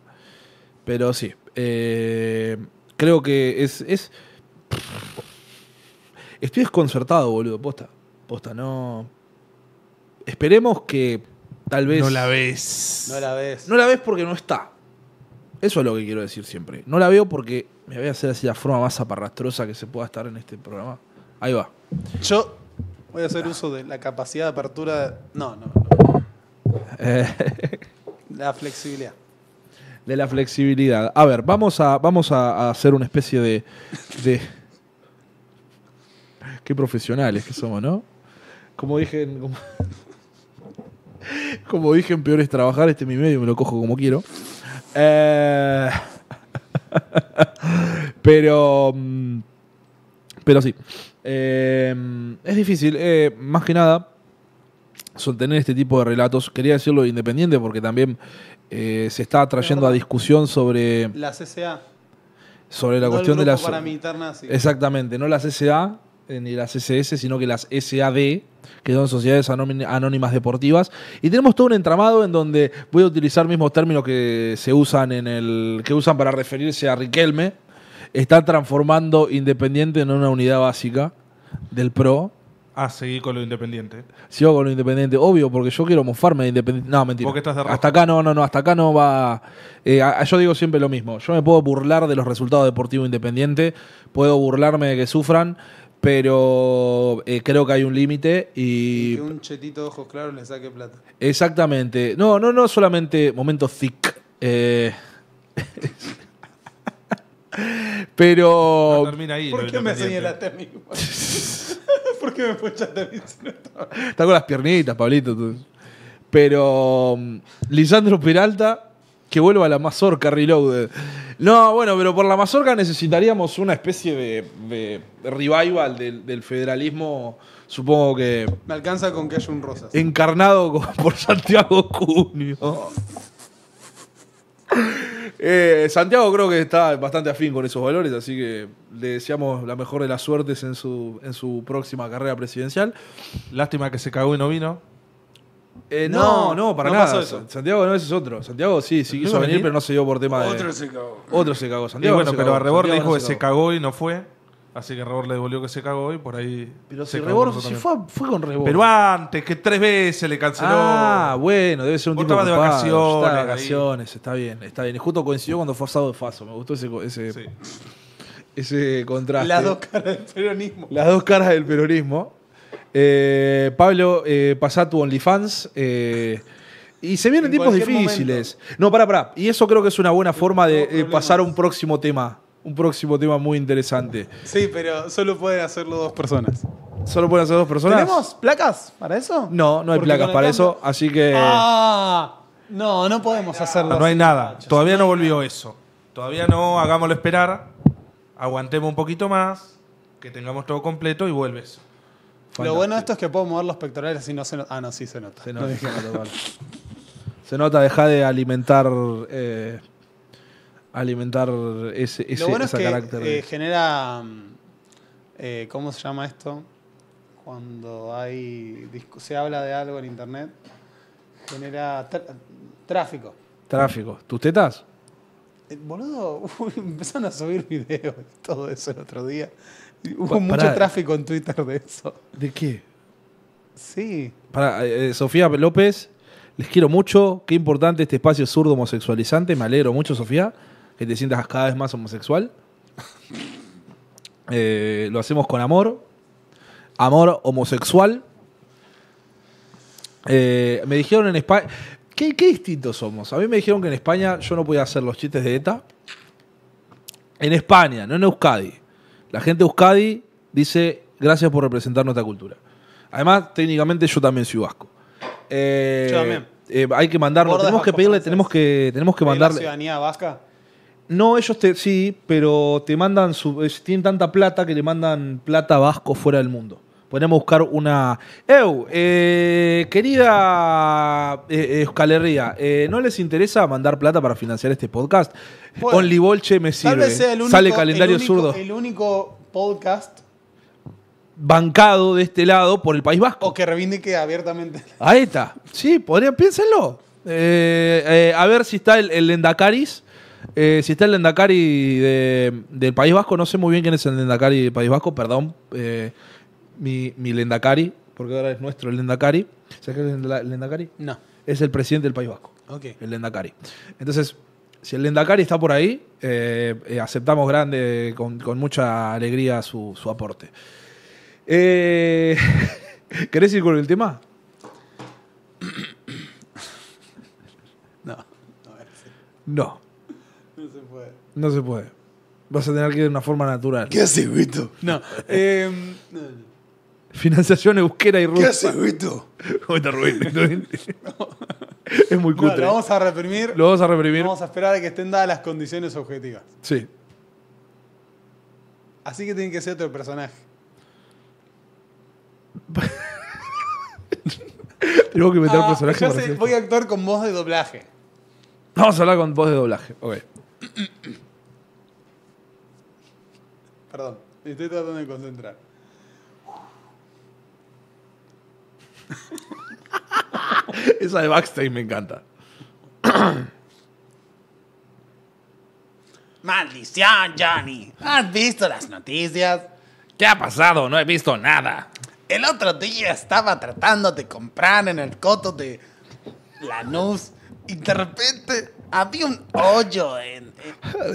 Pero sí, eh, creo que es, Estoy desconcertado, boludo, posta. Posta, no... Esperemos que tal vez... No la ves. No la ves. No la ves porque no está. Eso es lo que quiero decir siempre. No la veo porque me voy a hacer así la forma más aparrastrosa que se pueda estar en este programa. Ahí va. Yo voy a hacer uso de la capacidad de apertura. No, no, no. Eh. La flexibilidad de la flexibilidad. A ver, vamos a, vamos a, hacer una especie de, Qué profesionales que somos, ¿no? Como dije, como, como dije en es trabajar, este es mi medio, me lo cojo como quiero. Eh, pero... Mm, pero sí. Eh, es difícil, eh, más que nada, sostener este tipo de relatos. Quería decirlo independiente porque también eh, se está trayendo a discusión sobre... La CCA. Sobre la cuestión de las... Exactamente, no la CCA eh, ni las SS, sino que las SAD, que son sociedades anónimas deportivas. Y tenemos todo un entramado en donde voy a utilizar mismos términos que se usan en el. que usan para referirse a Riquelme. Está transformando Independiente en una unidad básica del PRO a seguir con lo independiente. Sigo con lo independiente, obvio, porque yo quiero mofarme de independiente. No, mentira. Hasta acá no, no, no, hasta acá no va. Eh, yo digo siempre lo mismo. Yo me puedo burlar de los resultados deportivos independientes puedo burlarme de que sufran, pero eh, creo que hay un límite y... Que un chetito de ojos claros le saque plata. Exactamente. No, no, no solamente momento thick. Eh. pero. ¿Por qué me señalaste a mí? me fue Está con las piernitas, Pablito. Pero mm, Lisandro Peralta, que vuelva a la mazorca reloaded. No, bueno, pero por la mazorca necesitaríamos una especie de, revival del, federalismo, supongo que... Me alcanza con que haya un Rosas. Encarnado por Santiago Cunio. Eh, Santiago creo que está bastante afín con esos valores, así que le deseamos la mejor de las suertes en su, en su próxima carrera presidencial. Lástima que se cagó y no vino. Eh, no, no, para nada. Santiago no, ese es otro. Santiago sí, sí quiso venir, pero no se dio por tema de. Otro se cagó. Otro se cagó. Santiago. bueno, a pero dijo que se cagó y no fue. Así que Rebor le devolvió que se cagó y por ahí. Pero si fue, con Rebor. Pero antes, que tres veces le canceló. Ah, bueno, debe ser un tipo de vacaciones. Está de vacaciones, está bien, está bien. Y justo coincidió cuando fue asado de Faso. Me gustó ese, ese, contraste. Las dos caras del peronismo. Las dos caras del peronismo. Eh, Pablo, eh, pasá tu OnlyFans. Eh, y se vienen tiempos difíciles. No, pará, pará. Y eso creo que es una buena forma de pasar a un próximo tema un próximo tema muy interesante. Sí, pero solo pueden hacerlo dos personas. Solo pueden hacer dos personas. ¿Tenemos placas para eso? No, no hay placas para eso, así que. ¡Ah! No, no podemos hacerlo. No hay nada. Todavía no volvió eso. Todavía no, hagámoslo esperar. Aguantemos un poquito más. Que tengamos todo completo y vuelves. Lo bueno de esto es que puedo mover los pectorales y no se nota. Ah, no, sí se nota. Se nota, deja de alimentar. Eh, alimentar ese, ese que, carácter. Eh, genera. Mm, eh, ¿Cómo se llama esto? Cuando hay se habla de algo en internet, genera tráfico. Tráfico. ¿Tus tetas? Eh, boludo, empezaron a subir videos y todo eso el otro día. Hubo mucho tráfico en Twitter de eso. ¿De qué? Sí. Para, Sofía López, les quiero mucho. Qué importante este espacio zurdo homosexualizante. Me alegro mucho, Sofía que te sientas cada vez más homosexual. Eh, lo hacemos con amor. Amor homosexual. Eh, me dijeron en España. ¿Qué, distintos somos? A mí me dijeron que en España yo no podía hacer los chistes de ETA. En España, no en Euskadi. La gente de Euskadi dice gracias por representar nuestra cultura. Además, técnicamente yo también soy vasco. Eh, yo también. hay que mandarlo. Tenemos que pedirle, tenemos que, tenemos que mandarle. ciudadanía vasca? No, ellos te, sí, pero te mandan, eh, tienen tanta plata que le mandan plata Vasco fuera del mundo. Podríamos buscar una... Eu, eh, querida eh, Euskal Herria, ¿no les interesa mandar plata para financiar este podcast? con Only Bolche me sirve. Tal Sale calendario el único, El único podcast bancado de este lado por el País Vasco. O que reivindique abiertamente. Ahí está. Sí, podrían, piénsenlo. a ver si está el, el eh, si está el Lendakari del País Vasco, no sé muy bien quién es el Lendakari del País Vasco, perdón. Eh, mi, mi Lendakari, porque ahora es nuestro el Lendakari. ¿Sabes qué es el Lendakari? No. Es el presidente del País Vasco. Okay. El Lendakari. Entonces, si el Lendakari está por ahí, eh, aceptamos grande, con, mucha alegría su, su aporte. ¿Querés ir con el tema? No. No. No se puede. Vas a tener que ir de una forma natural. ¿Qué haces, Vito? No. Em, financiación euskera y rusa. ¿Qué haces, Vito? ¿Cómo Rubén? Es muy cutre. lo vamos a reprimir. Lo vamos a reprimir. Vamos a esperar a que estén dadas las condiciones objetivas. Sí. Así que tiene que ser otro personaje. Tengo que meter ah, personaje Yo voy a actuar con voz de doblaje. Vamos a hablar con voz de doblaje. Ok. Perdón, estoy tratando de concentrar. Esa de backstage me encanta. Maldición, Johnny. ¿Has visto las noticias? ¿Qué ha pasado? No he visto nada. El otro día estaba tratando de comprar en el coto de Lanús y de repente había un hoyo en,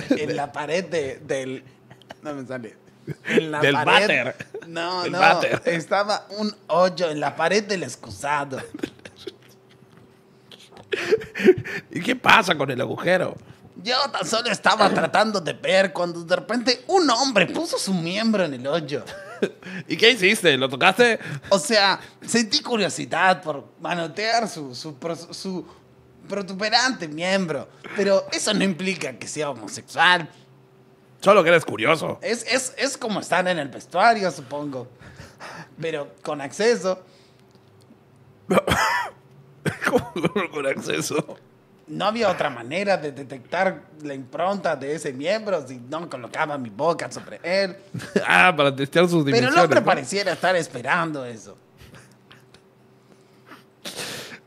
en, la pared del No me sale. del Váter. No, no. Estaba un hoyo en la pared del excusado. ¿Y qué pasa con el agujero? Yo tan solo estaba tratando de ver cuando de repente un hombre puso su miembro en el hoyo. ¿Y qué hiciste? ¿Lo tocaste? O sea, sentí curiosidad por manotear su, su, su protuberante miembro, pero eso no implica que sea homosexual. Solo que eres curioso. Es, como estar en el vestuario, supongo. Pero con acceso. ¿Cómo con acceso? No había otra manera de detectar la impronta de ese miembro si no colocaba mi boca sobre él. ah, para testear sus dimensiones. Pero el hombre pareciera estar esperando eso.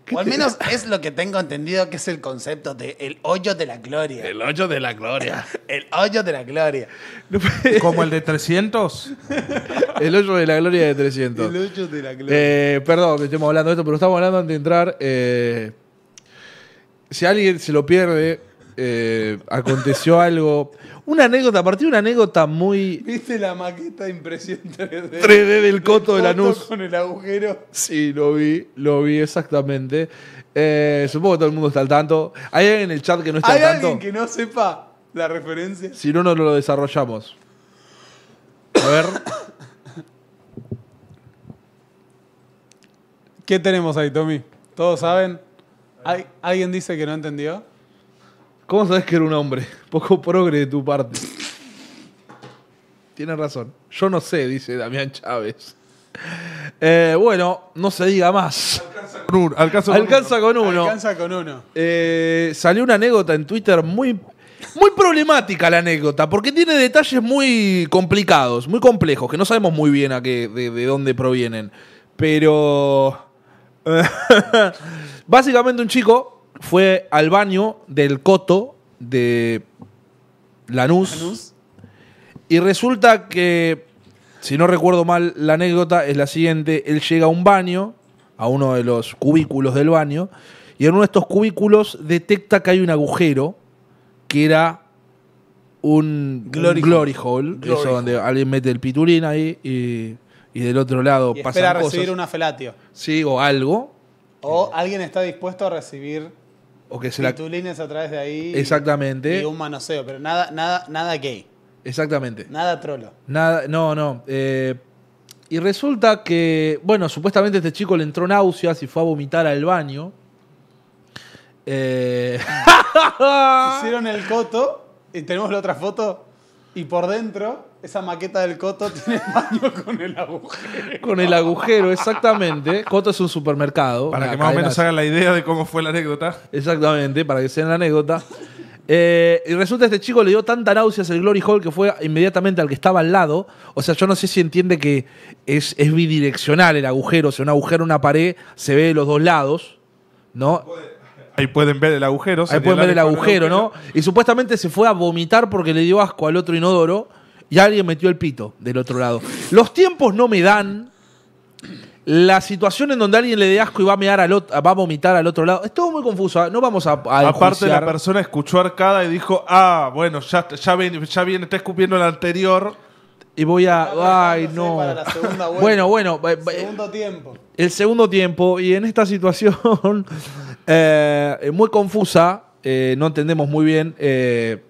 O al menos es lo que tengo entendido que es el concepto de el hoyo de la gloria. El hoyo de la gloria. el hoyo de la gloria. Como el de 300. el hoyo de la gloria de 300. El hoyo de la eh, gloria. perdón que estemos hablando de esto, pero estamos hablando antes de entrar. Eh, si alguien se lo pierde, eh, aconteció algo. Una anécdota, a partir de una anécdota muy. ¿Viste la maqueta de impresión 3D? 3D del coto De la NUS Con el agujero. Sí, lo vi, lo vi exactamente. Eh, supongo que todo el mundo está al tanto. ¿Hay alguien en el chat que no está al tanto? ¿Hay alguien que no sepa la referencia? Si no, no lo desarrollamos. A ver. ¿Qué tenemos ahí, Tommy? ¿Todos saben? ¿Alguien dice que no entendió? ¿Cómo sabes que era un hombre? Poco progre de tu parte. Tienes razón. Yo no sé, dice Damián Chávez. Eh, bueno, no se diga más. Alcanza con uno. Alcanza con uno. con uno. Eh, salió una anécdota en Twitter muy, muy problemática la anécdota, porque tiene detalles muy complicados, muy complejos, que no sabemos muy bien de dónde provienen. Pero... Básicamente un chico fue al baño del coto de Lanús, Y resulta que, si no recuerdo mal, la anécdota es la siguiente. Él llega a un baño, a uno de los cubículos del baño, y en uno de estos cubículos detecta que hay un agujero que era un glory, hole, eso donde alguien mete el pitulín ahí y, del otro lado pasa. espera recibir un una felatio. Sí, o algo. O alguien está dispuesto a recibir o que se la... tú líneas a través de ahí. Exactamente. Y un manoseo, pero nada, nada, nada gay. Exactamente. Nada trolo. Nada, no, no. Eh, y resulta que, bueno, supuestamente este chico le entró náuseas y fue a vomitar al baño. Eh, Hicieron el coto y tenemos la otra foto. Y por dentro esa maqueta del Coto tiene baño con el agujero. Con el agujero, exactamente. Coto es un supermercado. Para que más o menos hagan la idea de cómo fue la anécdota. Exactamente, para que sea la anécdota. Eh, y resulta este chico le dio tanta náuseas el Glory Hall que fue inmediatamente al que estaba al lado. O sea, yo no sé si entiende que es, bidireccional el agujero. O sea, un agujero, una pared, se ve de los dos lados, ¿no? Ahí pueden ver el agujero. Ahí pueden ver el agujero, ¿no? Y supuestamente se fue a vomitar porque le dio asco al otro inodoro. Y alguien metió el pito del otro lado. Los tiempos no me dan. La situación en donde alguien le dé asco y va a, mear al otro, va a vomitar al otro lado. Es todo muy confuso. ¿ah? No vamos a. Aparte, la persona escuchó arcada y dijo: Ah, bueno, ya, viene, ya viene, está escupiendo el anterior. Y voy a. Ay, no. Bueno, bueno. Segundo tiempo. El segundo tiempo. Y en esta situación eh, muy confusa, eh, no entendemos muy bien. Eh,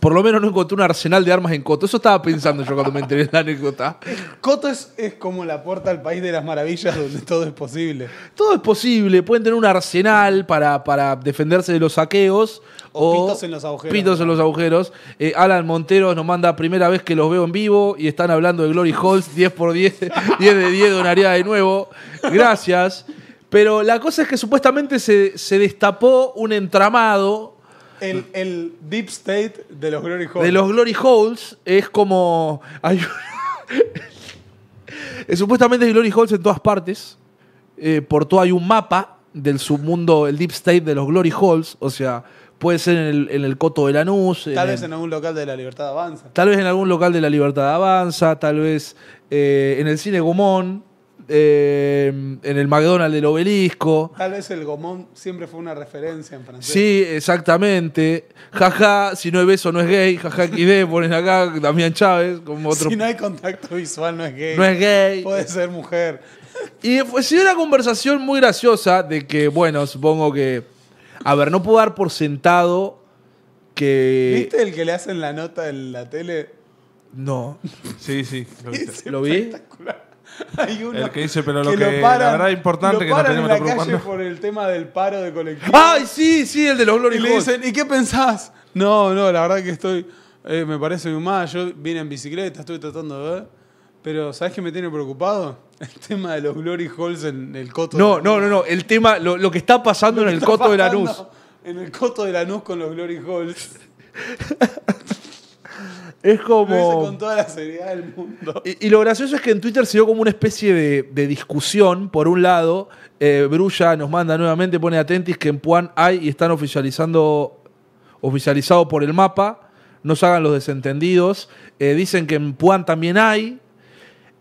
por lo menos no encontré un arsenal de armas en Coto. Eso estaba pensando yo cuando me enteré de la anécdota. Coto es, como la puerta al país de las maravillas donde todo es posible. Todo es posible. Pueden tener un arsenal para, defenderse de los saqueos. O, pitos en los agujeros. en los agujeros. Eh, Alan Montero nos manda primera vez que los veo en vivo y están hablando de Glory Halls 10 por 10 10 de 10 donaría de nuevo. Gracias. Pero la cosa es que supuestamente se, se destapó un entramado el, deep state de los glory holes. De los glory holes es como. supuestamente hay glory holes en todas partes. Eh, por todo hay un mapa del submundo, el deep state de los glory holes. O sea, puede ser en el, Coto de Lanús. Tal vez en algún local de la Libertad Avanza. Tal vez en algún local de la Libertad Avanza, tal vez eh, en el Cine Gumón. Eh, en el McDonald's del obelisco. Tal vez el gomón siempre fue una referencia en francés. Sí, exactamente. Jaja, si no hay beso no es gay. Jaja, ja, de ponen acá Damián Chávez. Como otro. Si no hay contacto visual no es gay. No es gay. Puede ser mujer. Y fue una conversación muy graciosa de que, bueno, supongo que. A ver, no puedo dar por sentado que. ¿Viste el que le hacen la nota en la tele? No. Sí, sí. ¿Lo, vi? ¿Lo Espectacular. Hay uno que dice, pero lo que, la verdad importante que en la calle por el tema del paro de colectivos. ¡Ay, sí, sí! El de los Glory Y dicen, ¿y qué pensás? No, no, la verdad que estoy. Eh, me parece muy mal. Yo vine en bicicleta, estoy tratando de ver. Pero, ¿sabes qué me tiene preocupado? El tema de los Glory Halls en el coto. No, luz. no, no, no. El tema, lo, que está pasando en el coto de la luz En el coto de la luz con los Glory Halls. Es como. toda la Y, lo gracioso es que en Twitter se dio como una especie de, discusión. Por un lado, eh, Brulla nos manda nuevamente, pone atentis que en Puan hay y están oficializando, oficializado por el mapa. No se hagan los desentendidos. Eh, dicen que en Puan también hay.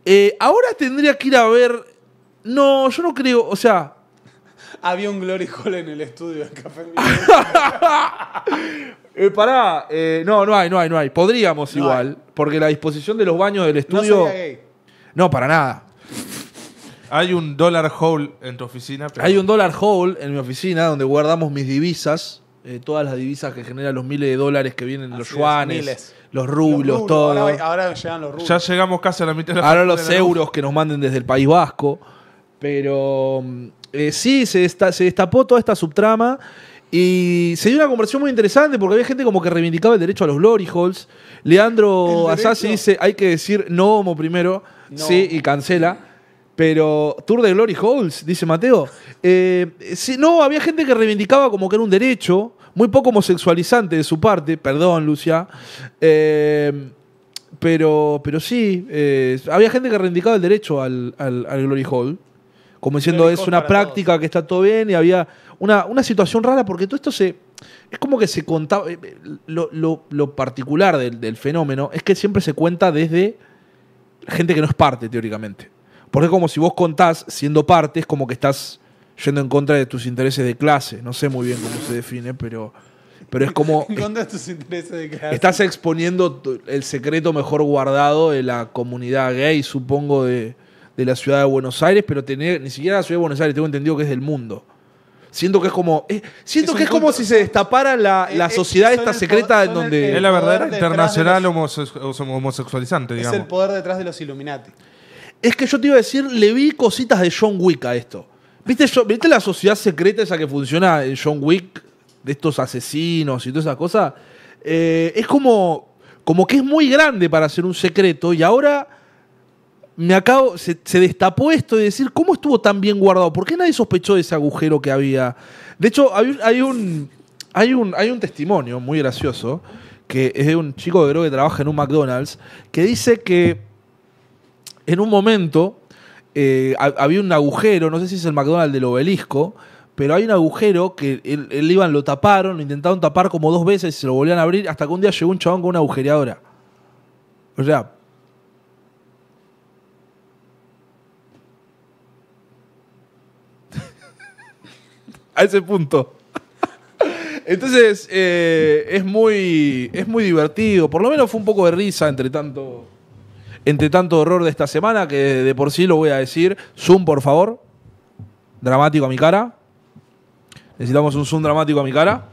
Eh, ahora tendría que ir a ver. No, yo no creo. O sea, había un Glory Hole en el estudio del Café Eh, pará, eh, no, no hay, no hay, no hay. Podríamos igual, porque la disposición de los baños del estudio. No, para nada. Hay un dollar hole en tu oficina. Hay un dollar hole en mi oficina donde guardamos mis divisas. Eh, todas las divisas que generan los miles de dólares que vienen, los yuanes, los rublos, todo. Ahora, llegan los rublos. Ya llegamos casi a la mitad de la los euros que nos manden desde el País Vasco. Pero mm, sí, se, está se destapó toda esta subtrama y se dio una conversación muy interesante porque había gente como que reivindicaba el derecho a los glory holes. Leandro Asasi dice, hay que decir no homo primero, sí, y cancela. Pero Tour de Glory Holes, dice Mateo. Eh, sí, no, había gente que reivindicaba como que era un derecho, muy poco homosexualizante de su parte, perdón, Lucia. Eh, pero, pero sí, eh, había gente que reivindicaba el derecho al, Glory Hole como diciendo es una práctica que está todo bien y había una, situación rara porque todo esto se, es como que se contaba. Eh, lo, lo, particular del, fenómeno es que siempre se cuenta desde gente que no es parte, teóricamente. Porque es como si vos contás siendo parte, es como que estás yendo en contra de tus intereses de clase. No sé muy bien cómo se define, pero. Pero es como. de tus intereses de clase. Estás exponiendo el secreto mejor guardado de la comunidad gay, supongo, de, de la ciudad de Buenos Aires, pero tener, ni siquiera la ciudad de Buenos Aires, tengo entendido que es del mundo. Siento que es como. Eh, siento que es como si se destapara la, eh, eh, sociedad esta secreta en donde. Es la verdadera internacional homosexualizante, homosexualizante, Es el poder detrás de los Illuminati. Es que yo te iba a decir, le vi cositas de John Wick a esto. ¿Viste, ¿Viste la sociedad secreta esa que funciona en John Wick? De estos asesinos y todas esas cosas. es como, como que es muy grande para ser un secreto y ahora me acabo, se, destapó esto de decir, ¿cómo estuvo tan bien guardado? ¿Por qué nadie sospechó de ese agujero que había? De hecho, hay, un, hay, un, hay un testimonio muy gracioso, que es de un chico que creo que trabaja en un McDonald's, que dice que en un momento eh, había un agujero, no sé si es el McDonald's del obelisco, pero hay un agujero que él iban lo taparon, lo intentaron tapar como dos veces, y se lo volvían a abrir, hasta que un día llegó un chabón con una agujereadora. O sea, a ese punto. Entonces, eh, es, muy, es muy divertido. Por lo menos fue un poco de risa entre tanto, entre tanto horror de esta semana, que de por sí lo voy a decir. Zoom, por favor. Dramático a mi cara. Necesitamos un zoom dramático a mi cara.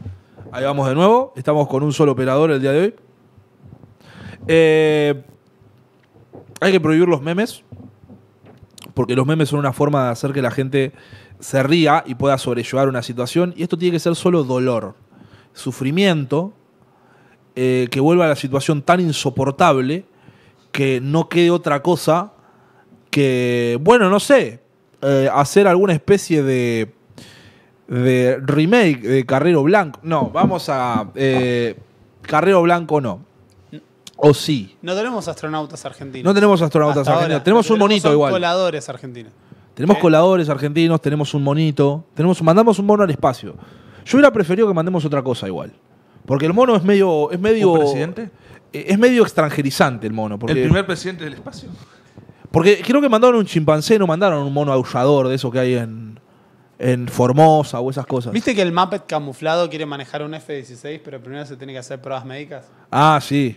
Ahí vamos de nuevo. Estamos con un solo operador el día de hoy. Eh, hay que prohibir los memes. Porque los memes son una forma de hacer que la gente se ría y pueda sobrellevar una situación. Y esto tiene que ser solo dolor, sufrimiento, eh, que vuelva a la situación tan insoportable que no quede otra cosa que, bueno, no sé, eh, hacer alguna especie de, de remake de Carrero Blanco. No, vamos a... Eh, Carrero Blanco no. O sí. No tenemos astronautas argentinos. No tenemos astronautas argentinos. Tenemos, un monito igual. Coladores argentinos. Tenemos coladores argentinos, tenemos un monito, tenemos, mandamos un mono al espacio. Yo hubiera preferido que mandemos otra cosa igual. Porque el mono es medio. Es medio presidente? Eh, es medio extranjerizante el mono. ¿El primer presidente del espacio? Porque creo que mandaron un chimpancé, no mandaron un mono aullador de eso que hay en, en Formosa o esas cosas. ¿Viste que el Muppet camuflado quiere manejar un F-16, pero primero se tiene que hacer pruebas médicas? Ah, sí.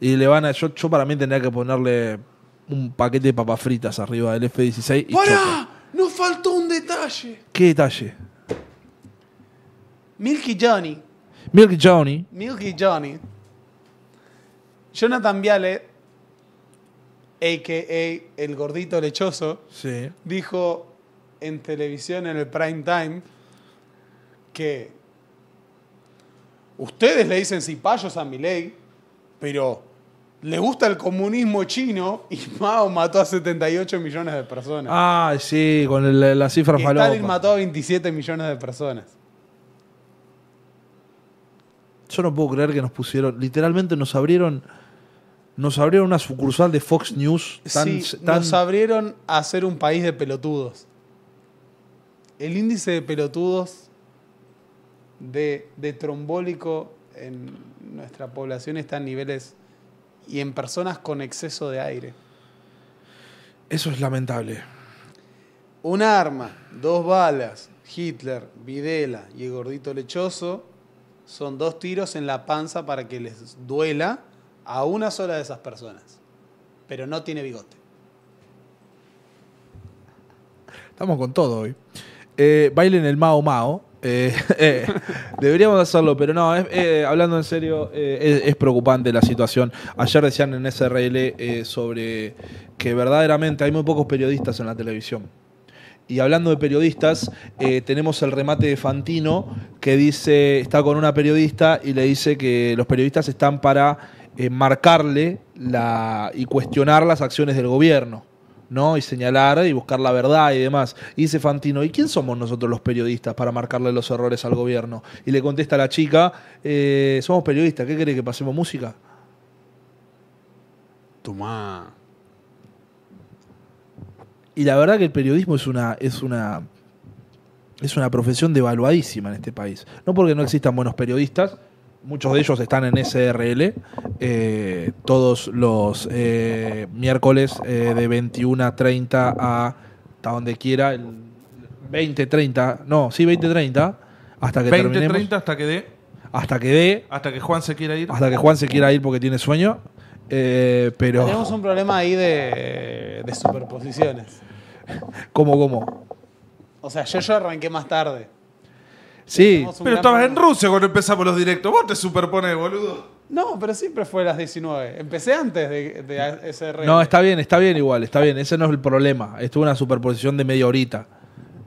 Y le van a. yo para mí tendría que ponerle un paquete de papas fritas arriba del F-16 y ¡Nos faltó un detalle! ¿Qué detalle? Milky Johnny. Milky Johnny. Milky Johnny. Jonathan Viale, a.k.a. el gordito lechoso, sí. dijo en televisión en el prime time que ustedes le dicen cipayos a ley, pero le gusta el comunismo chino y Mao mató a 78 millones de personas. Ah, sí, con la las cifras y Stalin mató a 27 millones de personas. Yo no puedo creer que nos pusieron, literalmente nos abrieron, nos abrieron una sucursal de Fox News tan, nos abrieron a ser un país de pelotudos. El índice de pelotudos de, de trombólico en nuestra población está en niveles y en personas con exceso de aire. Eso es lamentable. Un arma, dos balas, Hitler, Videla y el gordito lechoso son dos tiros en la panza para que les duela a una sola de esas personas. Pero no tiene bigote. Estamos con todo hoy. Eh, bailen el Mao Mao. Eh, eh, deberíamos hacerlo, pero no, eh, hablando en serio, es, preocupante la situación. Ayer decían en SRL sobre que verdaderamente hay muy pocos periodistas en la televisión. Y hablando de periodistas, tenemos el remate de Fantino que dice, está con una periodista y le dice que los periodistas están para marcarle la, y cuestionar las acciones del gobierno. ¿no? Y señalar y buscar la verdad y demás. Y dice Fantino, ¿y quién somos nosotros los periodistas para marcarle los errores al gobierno? Y le contesta la chica, eh, somos periodistas, ¿qué cree que pasemos música? Tomá. Y la verdad que el periodismo es una, es una, es una profesión devaluadísima en este país. No porque no existan buenos periodistas, Muchos de ellos están en SRL, eh, todos los eh, miércoles eh, de 21 a 30 hasta donde quiera, el 20:30 no, sí, 20, 30, hasta que 20, 30 hasta que dé. Hasta que dé. Hasta que Juan se quiera ir. Hasta que Juan se quiera ir porque tiene sueño. pero. Tenemos un problema ahí de, superposiciones. ¿Cómo, cómo? O sea, yo, yo arranqué más tarde. Sí. Pero estabas en Rusia cuando empezamos los directos. Vos te superpones, boludo. No, pero siempre fue a las 19. Empecé antes de, ese redirecto. No, está bien, está bien igual, está bien. Ese no es el problema. Estuvo una superposición de media horita.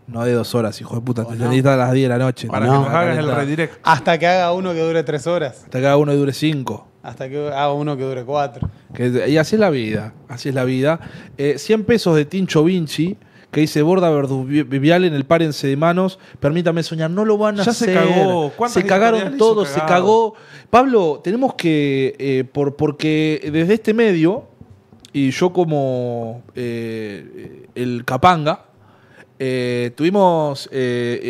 No de dos horas, hijo de puta. Te a las 10 de la noche. Para que nos hagas el redirect. Hasta que haga uno que dure tres horas. Hasta que haga uno que dure cinco. Hasta que haga uno que dure cuatro. Que- y así es la vida. Así es la vida. 100 eh, pesos de Tincho Vinci que dice Borda Verduvial en el Párense de Manos, permítame soñar, no lo van a hacer. Ya se cagó. Se cagaron todos, se cagó. Pablo, tenemos que, eh, por, porque desde este medio, y yo como eh, el capanga, eh, tuvimos,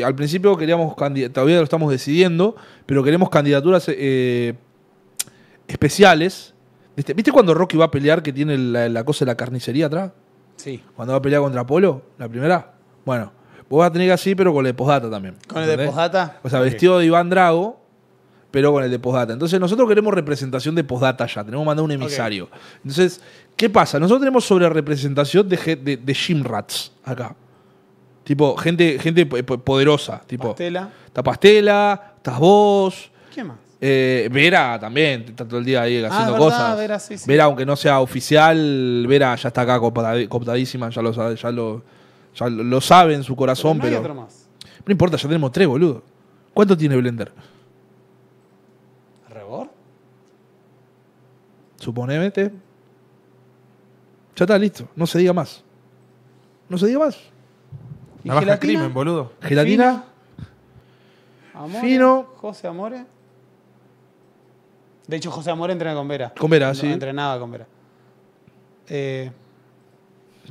al principio queríamos, todavía lo estamos decidiendo, pero queremos candidaturas especiales. ¿Viste? cuando Rocky va a pelear que tiene la cosa de la carnicería atrás? Sí. Cuando va a pelear contra Apolo? la primera. Bueno, vos vas a tener así, pero con el de postdata también. ¿Con el de postdata? O sea, vestido de Iván Drago, pero con el de postdata. Entonces, nosotros queremos representación de postdata ya. Tenemos que mandar un emisario. Entonces, ¿qué pasa? Nosotros tenemos sobre representación de, de, de acá. Tipo, gente, gente poderosa. Tipo, Pastela. Está Pastela, estás vos. ¿Qué más? Eh, Vera también está todo el día ahí ah, haciendo cosas. Vera, aunque no sea oficial, Vera ya está acá cooptadísima, ya lo, ya lo, ya lo sabe en su corazón. Pero no, importa, ya tenemos tres, boludo. ¿Cuánto tiene Blender? ¿Rebor? suponemente Ya está listo, no se diga más. No se diga más. ¿Y gelatina? crimen, boludo. Gelatina. Fino. José Amore. De hecho, José Amor entrena con Vera. Con Vera, sí. Entrenaba con Vera. Eh,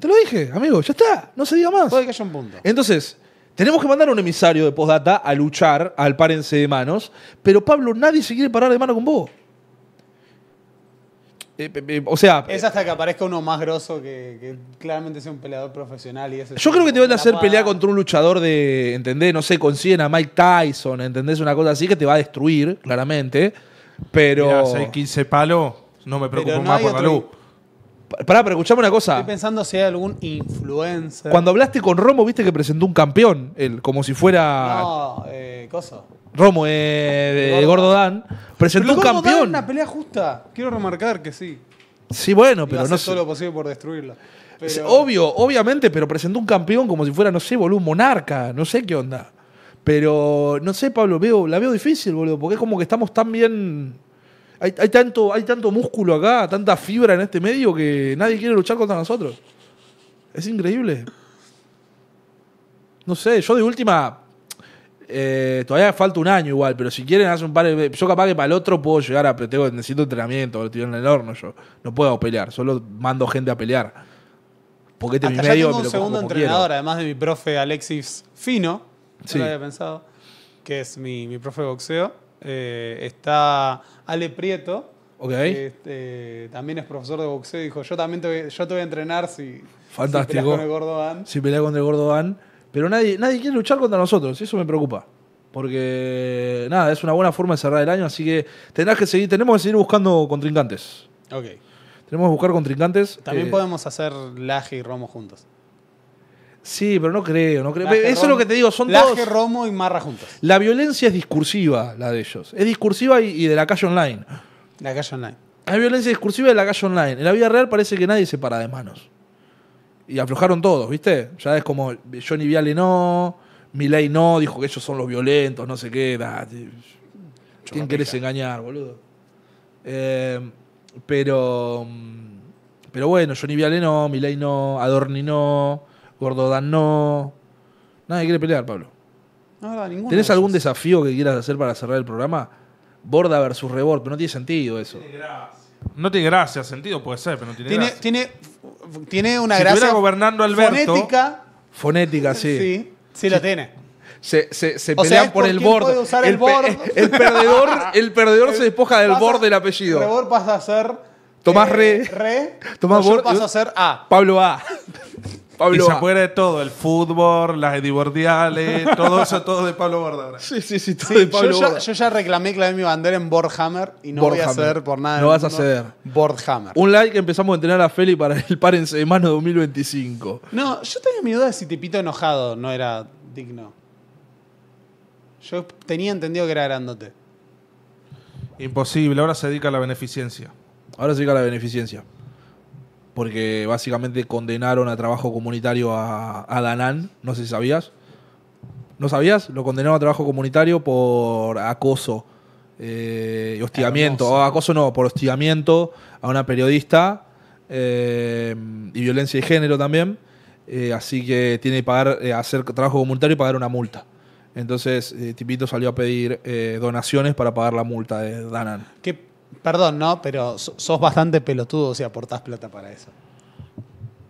te lo dije, amigo, ya está, no se diga más. puede que haya un punto. Entonces, tenemos que mandar un emisario de postdata a luchar, al párense de manos, pero Pablo, nadie se quiere parar de mano con vos. Eh, o sea. Es hasta que aparezca uno más grosso que, claramente sea un peleador profesional. y eso Yo creo que te van a hacer pelear contra un luchador de. ¿Entendés? No sé, consiguen a Mike Tyson, ¿entendés? Una cosa así que te va a destruir, claramente. Pero. si 15 palos, no me preocupo más por la Pará, pero escuchame una cosa. Estoy pensando si hay algún influencer. Cuando hablaste con Romo, viste que presentó un campeón, él, como si fuera No, eh, cosa. Romo, eh, de Gordo Dan. Presentó un campeón. una pelea justa. Quiero remarcar que sí. Sí, bueno, Pero no sé. todo lo posible por destruirla. obvio, obviamente, pero presentó un campeón como si fuera, no sé, boludo, un monarca, no sé qué onda. Pero no sé, Pablo, veo, la veo difícil, boludo, porque es como que estamos tan bien. Hay, tanto, hay tanto músculo acá, tanta fibra en este medio que nadie quiere luchar contra nosotros. Es increíble. No sé, yo de última. Eh, todavía falta un año igual, pero si quieren hace un par de. Yo capaz que para el otro puedo llegar a. Pero tengo, necesito entrenamiento, lo en el horno yo. No puedo pelear, solo mando gente a pelear. Porque este Hasta mi medio. Tengo un segundo entrenador, además de mi profe Alexis Fino, sí. había pensado, que es mi, profe de boxeo. Eh, está Ale Prieto, este, también es profesor de boxeo. Dijo, yo también te voy, yo te voy a entrenar si, Fantástico. si peleas con el Gordo Dan. Si peleas con el Gordo Dan. Pero nadie, quiere luchar contra nosotros, eso me preocupa. Porque, nada, es una buena forma de cerrar el año, así que que seguir, tenemos que seguir buscando contrincantes. Ok. Tenemos que buscar contrincantes. También eh, podemos hacer Laje y Romo juntos. Sí, pero no creo, no creo. Eso es lo que te digo, son dos. todos... Romo y Marra juntos. La violencia es discursiva, la de ellos. Es discursiva y, de la calle online. La calle online. Hay violencia discursiva de la calle online. En la vida real parece que nadie se para de manos. Y aflojaron todos, ¿viste? Ya es como Johnny Viale no, Milei no, dijo que ellos son los violentos, no sé qué. ¿Quién querés engañar, boludo? Eh, pero... Mm, pero bueno, Johnny Viale no, Milei no, Adorni no... Gordodano, no. Nadie quiere pelear, Pablo. No, ninguno. ¿Tenés algún desafío que quieras hacer para cerrar el programa? Borda versus Rebord, pero no tiene sentido eso. No tiene gracia, sentido puede ser, pero no tiene, tiene gracia. Tiene, tiene una si gracia. gobernando Alberto. Fonética. Fonética, sí. Sí, la tiene. Se, se, pelean por, el borde. El, perdedor, el perdedor se despoja del borde del apellido. Rebord pasa a ser. Tomás eh, Re. Re. Tomás pasa a ser A. Pablo A. y se acuerda de todo, el fútbol, las edibordiales, todo eso, todo de Pablo Borda Sí, sí, sí, todo de Pablo yo, Ya, yo ya reclamé clavé mi bandera en Borhammer y no voy a ceder por nada. No vas a ceder. Borhammer. Un like empezamos a entrenar a Feli para el par de Mano 2025. No, yo tenía mi duda de si Tipito enojado no era digno. Yo tenía entendido que era grandote. Imposible, ahora se dedica a la beneficencia. Ahora se dedica a la beneficencia porque básicamente condenaron a trabajo comunitario a, Danán, no sé si sabías. ¿No sabías? Lo condenaron a trabajo comunitario por acoso y eh, hostigamiento, acoso no, por hostigamiento a una periodista eh, y violencia de género también. Eh, así que tiene que pagar, hacer trabajo comunitario y pagar una multa. Entonces, Tipito salió a pedir donaciones para pagar la multa de Danan. Perdón, ¿no? Pero sos bastante pelotudo si aportás plata para eso.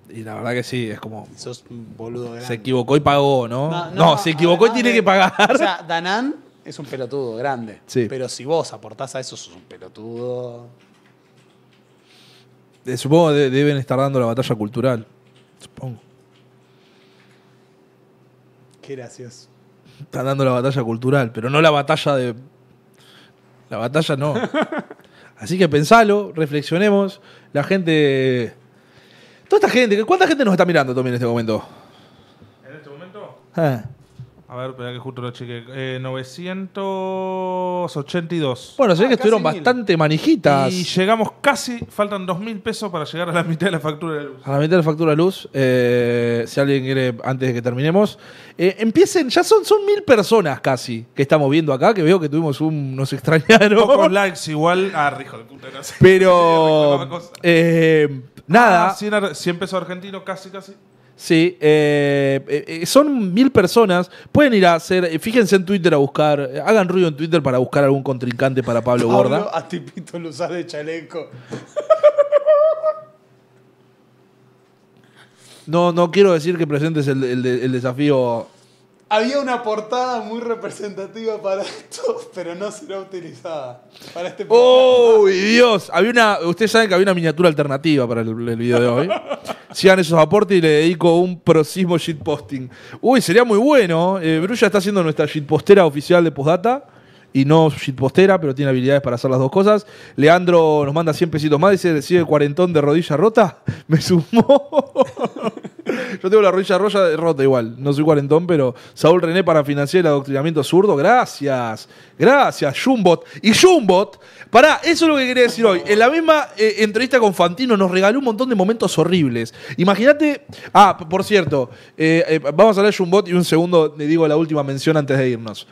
Y la verdad que sí, es como. Sos un boludo grande. Se equivocó y pagó, ¿no? No, se equivocó y tiene que pagar. O sea, Danán es un pelotudo grande. Sí. Pero si vos aportás a eso, sos un pelotudo. supongo que deben estar dando la batalla cultural. Supongo. Qué gracioso. Están dando la batalla cultural, pero no la batalla de. La batalla no. Así que pensalo, reflexionemos. La gente. Toda esta gente, ¿cuánta gente nos está mirando también en este momento? ¿En este momento? Ah. A ver, espera que justo lo cheque. 982. Eh, bueno, se ve ah, que estuvieron bastante manijitas. Y llegamos casi, faltan mil pesos para llegar a la mitad de la factura de luz. A la mitad de la factura de luz. Eh, si alguien quiere, antes de que terminemos. Eh, empiecen, ya son, son mil personas casi que estamos viendo acá, que veo que tuvimos un. Nos extrañaron. Pocos likes igual. Ah, rijo de puta, Pero. nada. 100 ah, pesos argentinos, casi, casi. Sí, eh, eh, eh, son mil personas. Pueden ir a hacer, eh, fíjense en Twitter a buscar, hagan ruido en Twitter para buscar algún contrincante para Pablo, Gorda. A Tipito lo usas de chaleco. No, no quiero decir que presentes el desafío había una portada muy representativa para esto, pero no será utilizada. Para este Uy, Dios! Había una, ustedes saben que había una miniatura alternativa para el, video de hoy. Sigan esos aportes y le dedico un prosismo posting Uy, sería muy bueno. Eh, eh está haciendo nuestra shitpostera oficial de Postdata y no shitpostera, pero tiene habilidades para hacer las dos cosas. Leandro nos manda 100 pesitos más, dice, decide cuarentón de rodilla rota, me sumó. Yo tengo la rodilla eh, rota igual, no soy cuarentón, pero Saúl René para financiar el adoctrinamiento zurdo, gracias, gracias, Jumbot. Y Jumbot, pará, eso es lo que quería decir hoy. En la misma eh, entrevista con Fantino nos regaló un montón de momentos horribles. Imagínate, ah, por cierto, eh, vamos a hablar de Jumbot y un segundo le digo la última mención antes de irnos.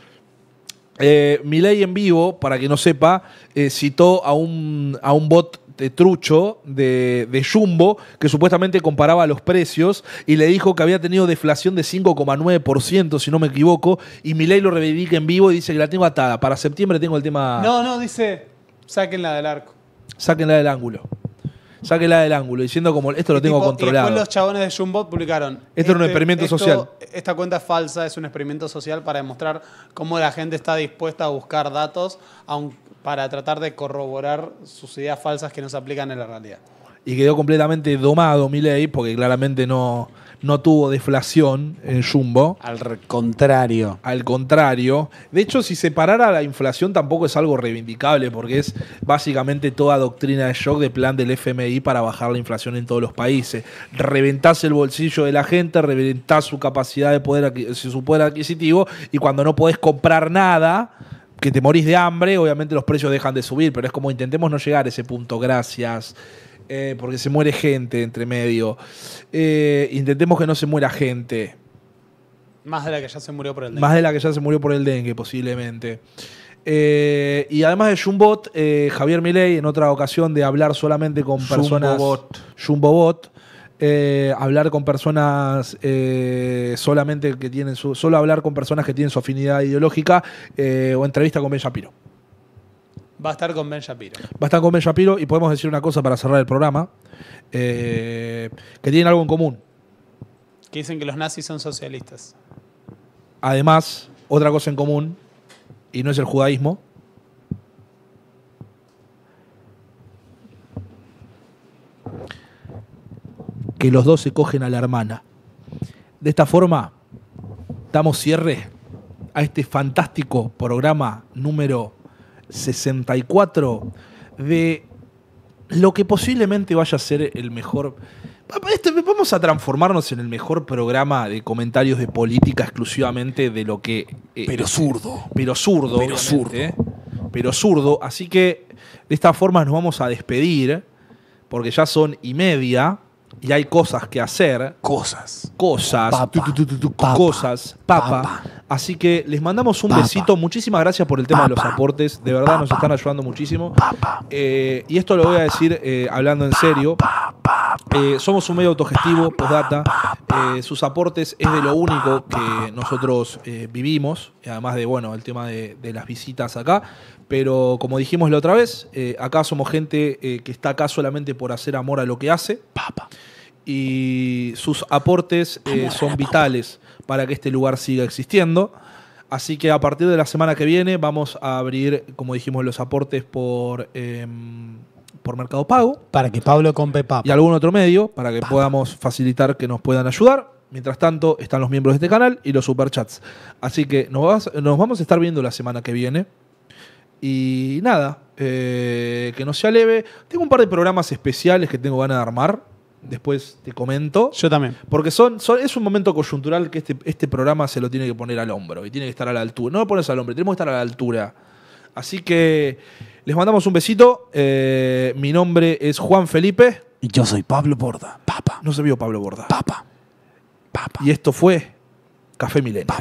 Mi eh, Milei en vivo, para que no sepa, eh, citó a un, bot de eh, trucho de, de, Jumbo que supuestamente comparaba los precios y le dijo que había tenido deflación de 5,9%, si no me equivoco, y Milei lo reivindica en vivo y dice que la tengo atada. Para septiembre tengo el tema... No, no, dice, sáquenla del arco. Sáquenla del ángulo sáquela del ángulo, diciendo como esto lo tengo controlado. Y después los chabones de Jumbot publicaron. Esto es un este experimento social. Esta cuenta es falsa, es un experimento social para demostrar cómo la gente está dispuesta a buscar datos para tratar de corroborar sus ideas falsas que no se aplican en la realidad. Y quedó completamente domado ley, porque claramente no no tuvo deflación en Jumbo. Al contrario. Al contrario. De hecho, si separara la inflación tampoco es algo reivindicable, porque es básicamente toda doctrina de shock de plan del FMI para bajar la inflación en todos los países. Reventás el bolsillo de la gente, reventás su capacidad de poder, su poder adquisitivo, y cuando no podés comprar nada, que te morís de hambre, obviamente los precios dejan de subir, pero es como intentemos no llegar a ese punto. Gracias. Eh, porque se muere gente entre medio. Eh, intentemos que no se muera gente. Más de la que ya se murió por el dengue. Más de la que ya se murió por el dengue, posiblemente. Eh, y además de Shumbot, Javier Milei, en otra ocasión de hablar solamente con personas. Jumbobot. Jumbobot. hablar con personas solamente que tienen su, solo hablar con personas que tienen su afinidad ideológica o entrevista con Ben Shapiro. Va a estar con Ben Shapiro. Va a estar con Ben Shapiro y podemos decir una cosa para cerrar el programa, eh, que tienen algo en común. Que dicen que los nazis son socialistas. Además, otra cosa en común, y no es el judaísmo, que los dos se cogen a la hermana. De esta forma, damos cierre a este fantástico programa número 64 de lo que posiblemente vaya a ser el mejor... Este, vamos a transformarnos en el mejor programa de comentarios de política exclusivamente de lo que... Eh, pero zurdo. Pero zurdo. Pero zurdo. Así que de esta forma nos vamos a despedir porque ya son y media y hay cosas que hacer. Cosas. Cosas. Cosas. Papa. Así que les mandamos un besito. Muchísimas gracias por el tema de los aportes. De verdad nos están ayudando muchísimo. Eh, y esto lo voy a decir eh, hablando en serio. Eh, somos un medio autogestivo, postdata. sus aportes es de lo único que nosotros vivimos. Además de, bueno, el tema de, de, las visitas acá. Pero como dijimos la otra vez, acá somos gente que está acá solamente por hacer amor a lo que hace. Y sus aportes son vitales para que este lugar siga existiendo. Así que a partir de la semana que viene vamos a abrir, como dijimos, los aportes por, em, por Mercado Pago. Para que Pablo compre papa. Y algún otro medio para que podamos facilitar que nos puedan ayudar. Mientras tanto, están los miembros de este canal y los superchats. Así que nos, vamos a estar viendo la semana que viene. Y nada, eh, que no sea leve. Tengo un par de programas especiales que tengo ganas de armar después te comento. Yo también. Porque son, es un momento coyuntural que este, este programa se lo tiene que poner al hombro y tiene que estar a la altura. No lo pones al hombro, tenemos que estar a la altura. Así que les mandamos un besito. Eh, mi nombre es Juan Felipe. Y yo soy Pablo Borda. Papa. No se vio Pablo Borda. Papa. Papa. Y esto fue Café Milenio.